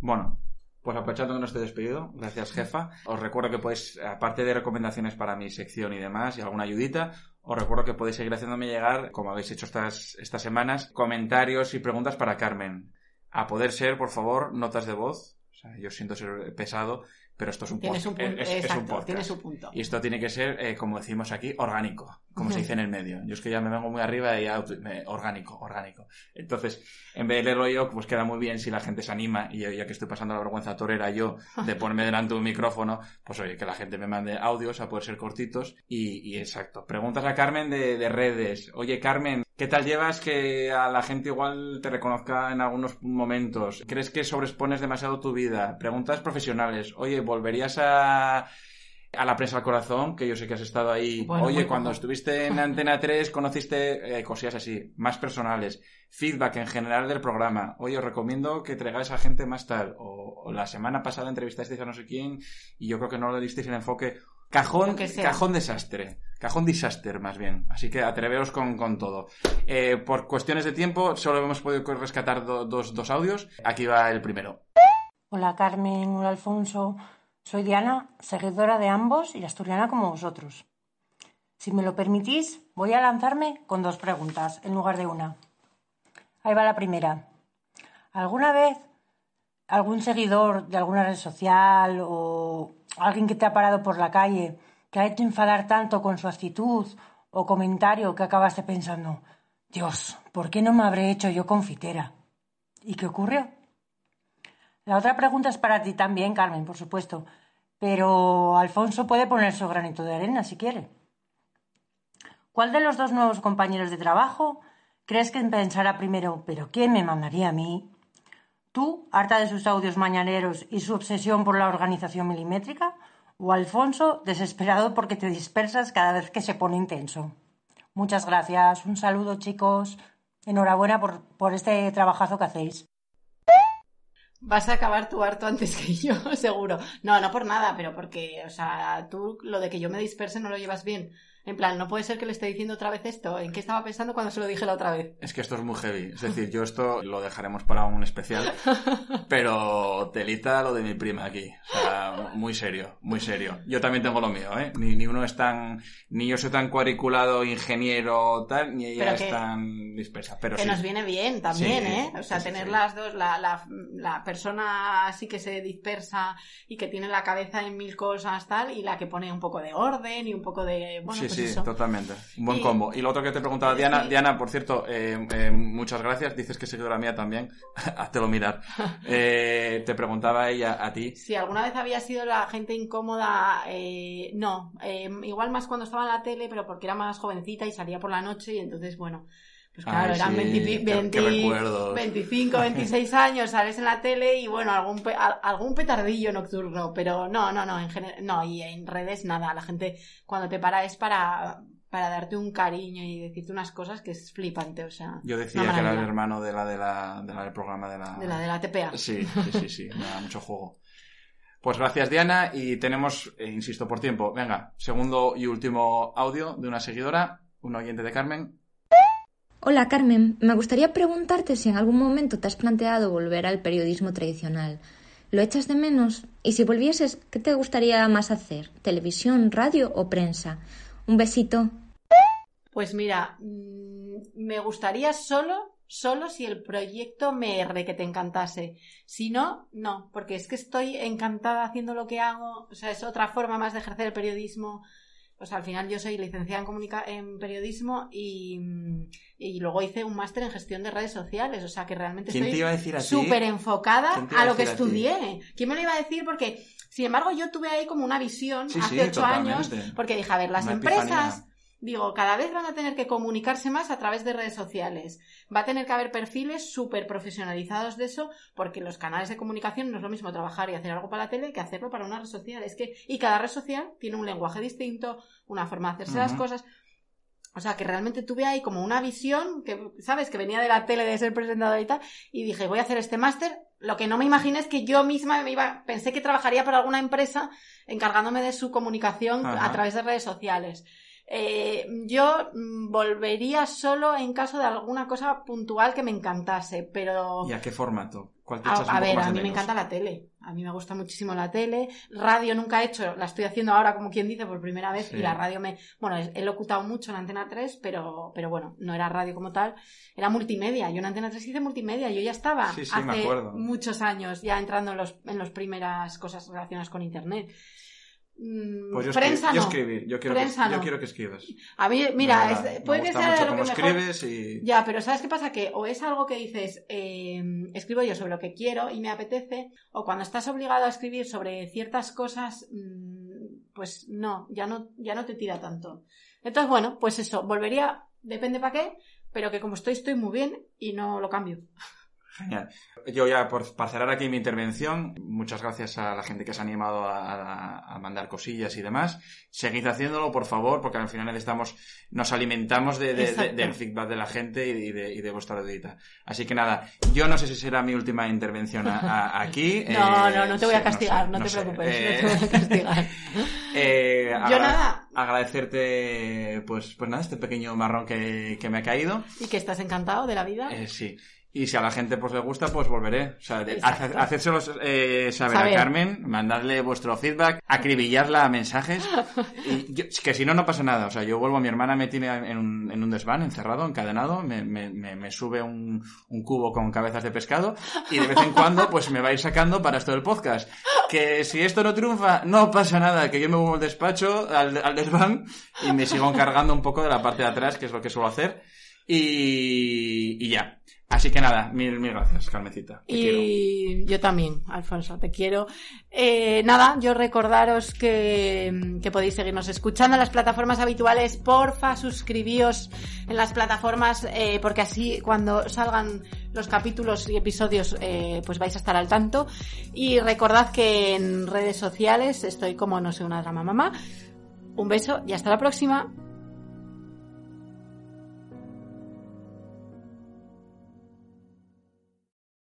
Bueno, pues aprovechando que no esté despedido, gracias jefa. Os recuerdo que podéis, aparte de recomendaciones para mi sección y demás, y alguna ayudita, os recuerdo que podéis seguir haciéndome llegar, como habéis hecho estas, estas semanas, comentarios y preguntas para Carmen. A poder ser, por favor, notas de voz. O sea, yo siento ser pesado pero esto es un, punto, es, Y esto tiene que ser, eh, como decimos aquí, orgánico, como se dice en el medio. Yo es que ya me vengo muy arriba y ya, orgánico, orgánico. Entonces, en vez de leerlo yo, pues queda muy bien si la gente se anima y ya que estoy pasando la vergüenza torera yo de (laughs) ponerme delante de un micrófono, pues oye, que la gente me mande audios a poder ser cortitos y, exacto. Preguntas a Carmen de redes. Oye, Carmen, ¿Qué tal llevas que a la gente igual te reconozca en algunos momentos? ¿Crees que sobreexpones demasiado tu vida? Preguntas profesionales. Oye, ¿volverías a, a la prensa al corazón? Que yo sé que has estado ahí. Oye, cuando estuviste en (laughs) Antena 3 conociste eh, cosillas así, más personales. Feedback en general del programa. Oye, os recomiendo que traigáis a gente más tal. O, la semana pasada entrevistasteis a no sé quién y yo creo que no le disteis el enfoque Cajón, cajón desastre. Cajón desastre, más bien. Así que atreveros con, todo. Eh, por cuestiones de tiempo, solo hemos podido rescatar dos, dos audios. Aquí va el primero. Hola Carmen, hola Alfonso. Soy Diana, seguidora de ambos y asturiana como vosotros. Si me lo permitís, voy a lanzarme con dos preguntas en lugar de una. Ahí va la primera. ¿Alguna vez algún seguidor de alguna red social o alguien que te ha parado por la calle, que ha hecho enfadar tanto con su actitud o comentario que acabaste pensando, Dios, ¿por qué no me habré hecho yo confitera? ¿Y qué ocurrió? La otra pregunta es para ti también, Carmen, por supuesto, pero Alfonso puede poner su granito de arena si quiere. ¿Cuál de los dos nuevos compañeros de trabajo crees que pensará primero, pero quién me mandaría a mí ¿Tú, harta de sus audios mañaneros y su obsesión por la organización milimétrica? ¿O Alfonso, desesperado porque te dispersas cada vez que se pone intenso? Muchas gracias. Un saludo, chicos. Enhorabuena por, por este trabajazo que hacéis. Vas a acabar tu harto antes que yo, (laughs) seguro. No, no por nada, pero porque, o sea, tú lo de que yo me disperse no lo llevas bien. En plan, no puede ser que le esté diciendo otra vez esto. ¿En qué estaba pensando cuando se lo dije la otra vez? Es que esto es muy heavy. Es decir, yo esto lo dejaremos para un especial. Pero telita lo de mi prima aquí. O sea, muy serio, muy serio. Yo también tengo lo mío, ¿eh? Ni, uno es tan. Ni yo soy tan cuadriculado, ingeniero, tal, ni ella es tan dispersa. Pero que nos viene bien también, ¿eh? O sea, tener las dos, la, la, la persona así que se dispersa y que tiene la cabeza en mil cosas, tal, y la que pone un poco de orden y un poco de. Bueno, pues sí, totalmente. Un buen combo. Y lo otro que te preguntaba Diana, Diana, por cierto, eh, eh, muchas gracias. Dices que seguidora mía también. (laughs) lo mirar. (laughs) Eh, te preguntaba ella a ti. Si alguna vez había sido la gente incómoda, no. igual más cuando estaba en la tele, pero porque era más jovencita y salía por la noche y entonces, bueno. Pues ah, claro, eran 25, 26 (laughs) años, sales en la tele y bueno, algún, algún petardillo nocturno, pero no, no, no, en no, y en redes nada, la gente cuando te para es para, para darte un cariño y decirte unas cosas que es flipante, o sea. Yo decía que era el hermano de la, de la, del programa de la... De la de TPA. Sí, sí, sí, sí, mucho juego. Pues gracias Diana y tenemos, eh, insisto por tiempo, venga, segundo y último audio de una seguidora, un oyente de Carmen, Hola Carmen, me gustaría preguntarte si en algún momento te has planteado volver al periodismo tradicional. ¿Lo echas de menos? Y si volvieses, ¿qué te gustaría más hacer? ¿Televisión, radio o prensa? Un besito. Pues mira, mm, me gustaría solo, solo si el proyecto me que te encantase. Si no, no, porque es que estoy encantada haciendo lo que hago. O sea, es otra forma más de ejercer el periodismo o sea, al final yo soy licenciada en, comunica en periodismo y, luego hice un máster en gestión de redes sociales. O sea, que realmente estoy súper enfocada a, lo que estudié. ¿Quién me lo iba a decir? Porque, sin embargo, yo tuve ahí como una visión hace ocho años, porque dije, a ver, las empresas... Digo, cada vez van a tener que comunicarse más a través de redes sociales. Va a tener que haber perfiles súper profesionalizados de eso, porque los canales de comunicación no es lo mismo trabajar y hacer algo para la tele que hacerlo para una red social. Es que, y cada red social tiene un lenguaje distinto, una forma de hacerse las cosas. O sea, que realmente tuve ahí como una visión, que, ¿sabes? Que venía de la tele de ser presentadora y tal, y dije, voy a hacer este máster. Lo que no me imaginé es que yo misma me iba, pensé que trabajaría para alguna empresa encargándome de su comunicación a través de redes sociales. Eh, yo mm, volvería solo en caso de alguna cosa puntual que me encantase, pero... ¿Y a qué formato? a, ver, a mí me encanta la tele. A mí me gusta muchísimo la tele. Radio nunca he hecho, la estoy haciendo ahora como quien dice por primera vez y la radio me... Bueno, he locutado mucho en Antena 3, pero, pero bueno, no era radio como tal, era multimedia. Yo en Antena 3 hice multimedia, yo ya estaba hace muchos años ya entrando en, los, en las primeras cosas relacionadas con Internet. Mm, pues yo, quiero, que, yo quiero que escribas. A mí, mira, puede que sea lo que Ya, pero ¿sabes qué pasa? Que o es algo que dices, em, escribo yo sobre lo que quiero y me apetece, o cuando estás obligado a escribir sobre ciertas cosas, mm, pues no, ya no, ya no te tira tanto. Entonces, bueno, pues eso, volvería, depende para qué, pero que como estoy, estoy muy bien y no lo cambio. (laughs) Genial. Yo ya, por, para cerrar aquí mi intervención, muchas gracias a la gente que se ha animado a, mandar cosillas y demás. Seguid haciéndolo, por favor, porque al final necesitamos, nos alimentamos de, de, del feedback de la gente y de, y vuestra audita. Así que nada, yo no sé si será mi última intervención aquí. (laughs) Eh, no, no, no te voy a castigar, no, te preocupes, no eh. te voy a castigar. (laughs) eh, yo nada. Agradecerte, pues, pues nada, este pequeño marrón que, que me ha caído. Y que estás encantado de la vida. Eh, sí. Y si a la gente pues le gusta, pues volveré. O sea, hacérselo eh, saber, a Carmen, mandadle vuestro feedback, acribillarla a mensajes. (laughs) que si no, no pasa nada. O sea, yo vuelvo, mi hermana me tiene en un, desván, encerrado, encadenado, me, sube un, cubo con cabezas de pescado y de vez en cuando pues me va a ir sacando para esto del podcast. Que si esto no triunfa, no pasa nada, que yo me vuelvo al despacho, al, al desván y me sigo encargando un poco de la parte de atrás, que es lo que suelo hacer. Y, y ya. Así que nada, mil, mil gracias, Carmecita y yo también, Alfonso, te quiero. Eh, nada, yo recordaros que, que, podéis seguirnos escuchando en las plataformas habituales. Porfa, suscribíos en las plataformas, eh, porque así cuando salgan los capítulos y episodios, eh, pues vais a estar al tanto. Y recordad que en redes sociales estoy como no sé una drama mamá. Un beso y hasta la próxima.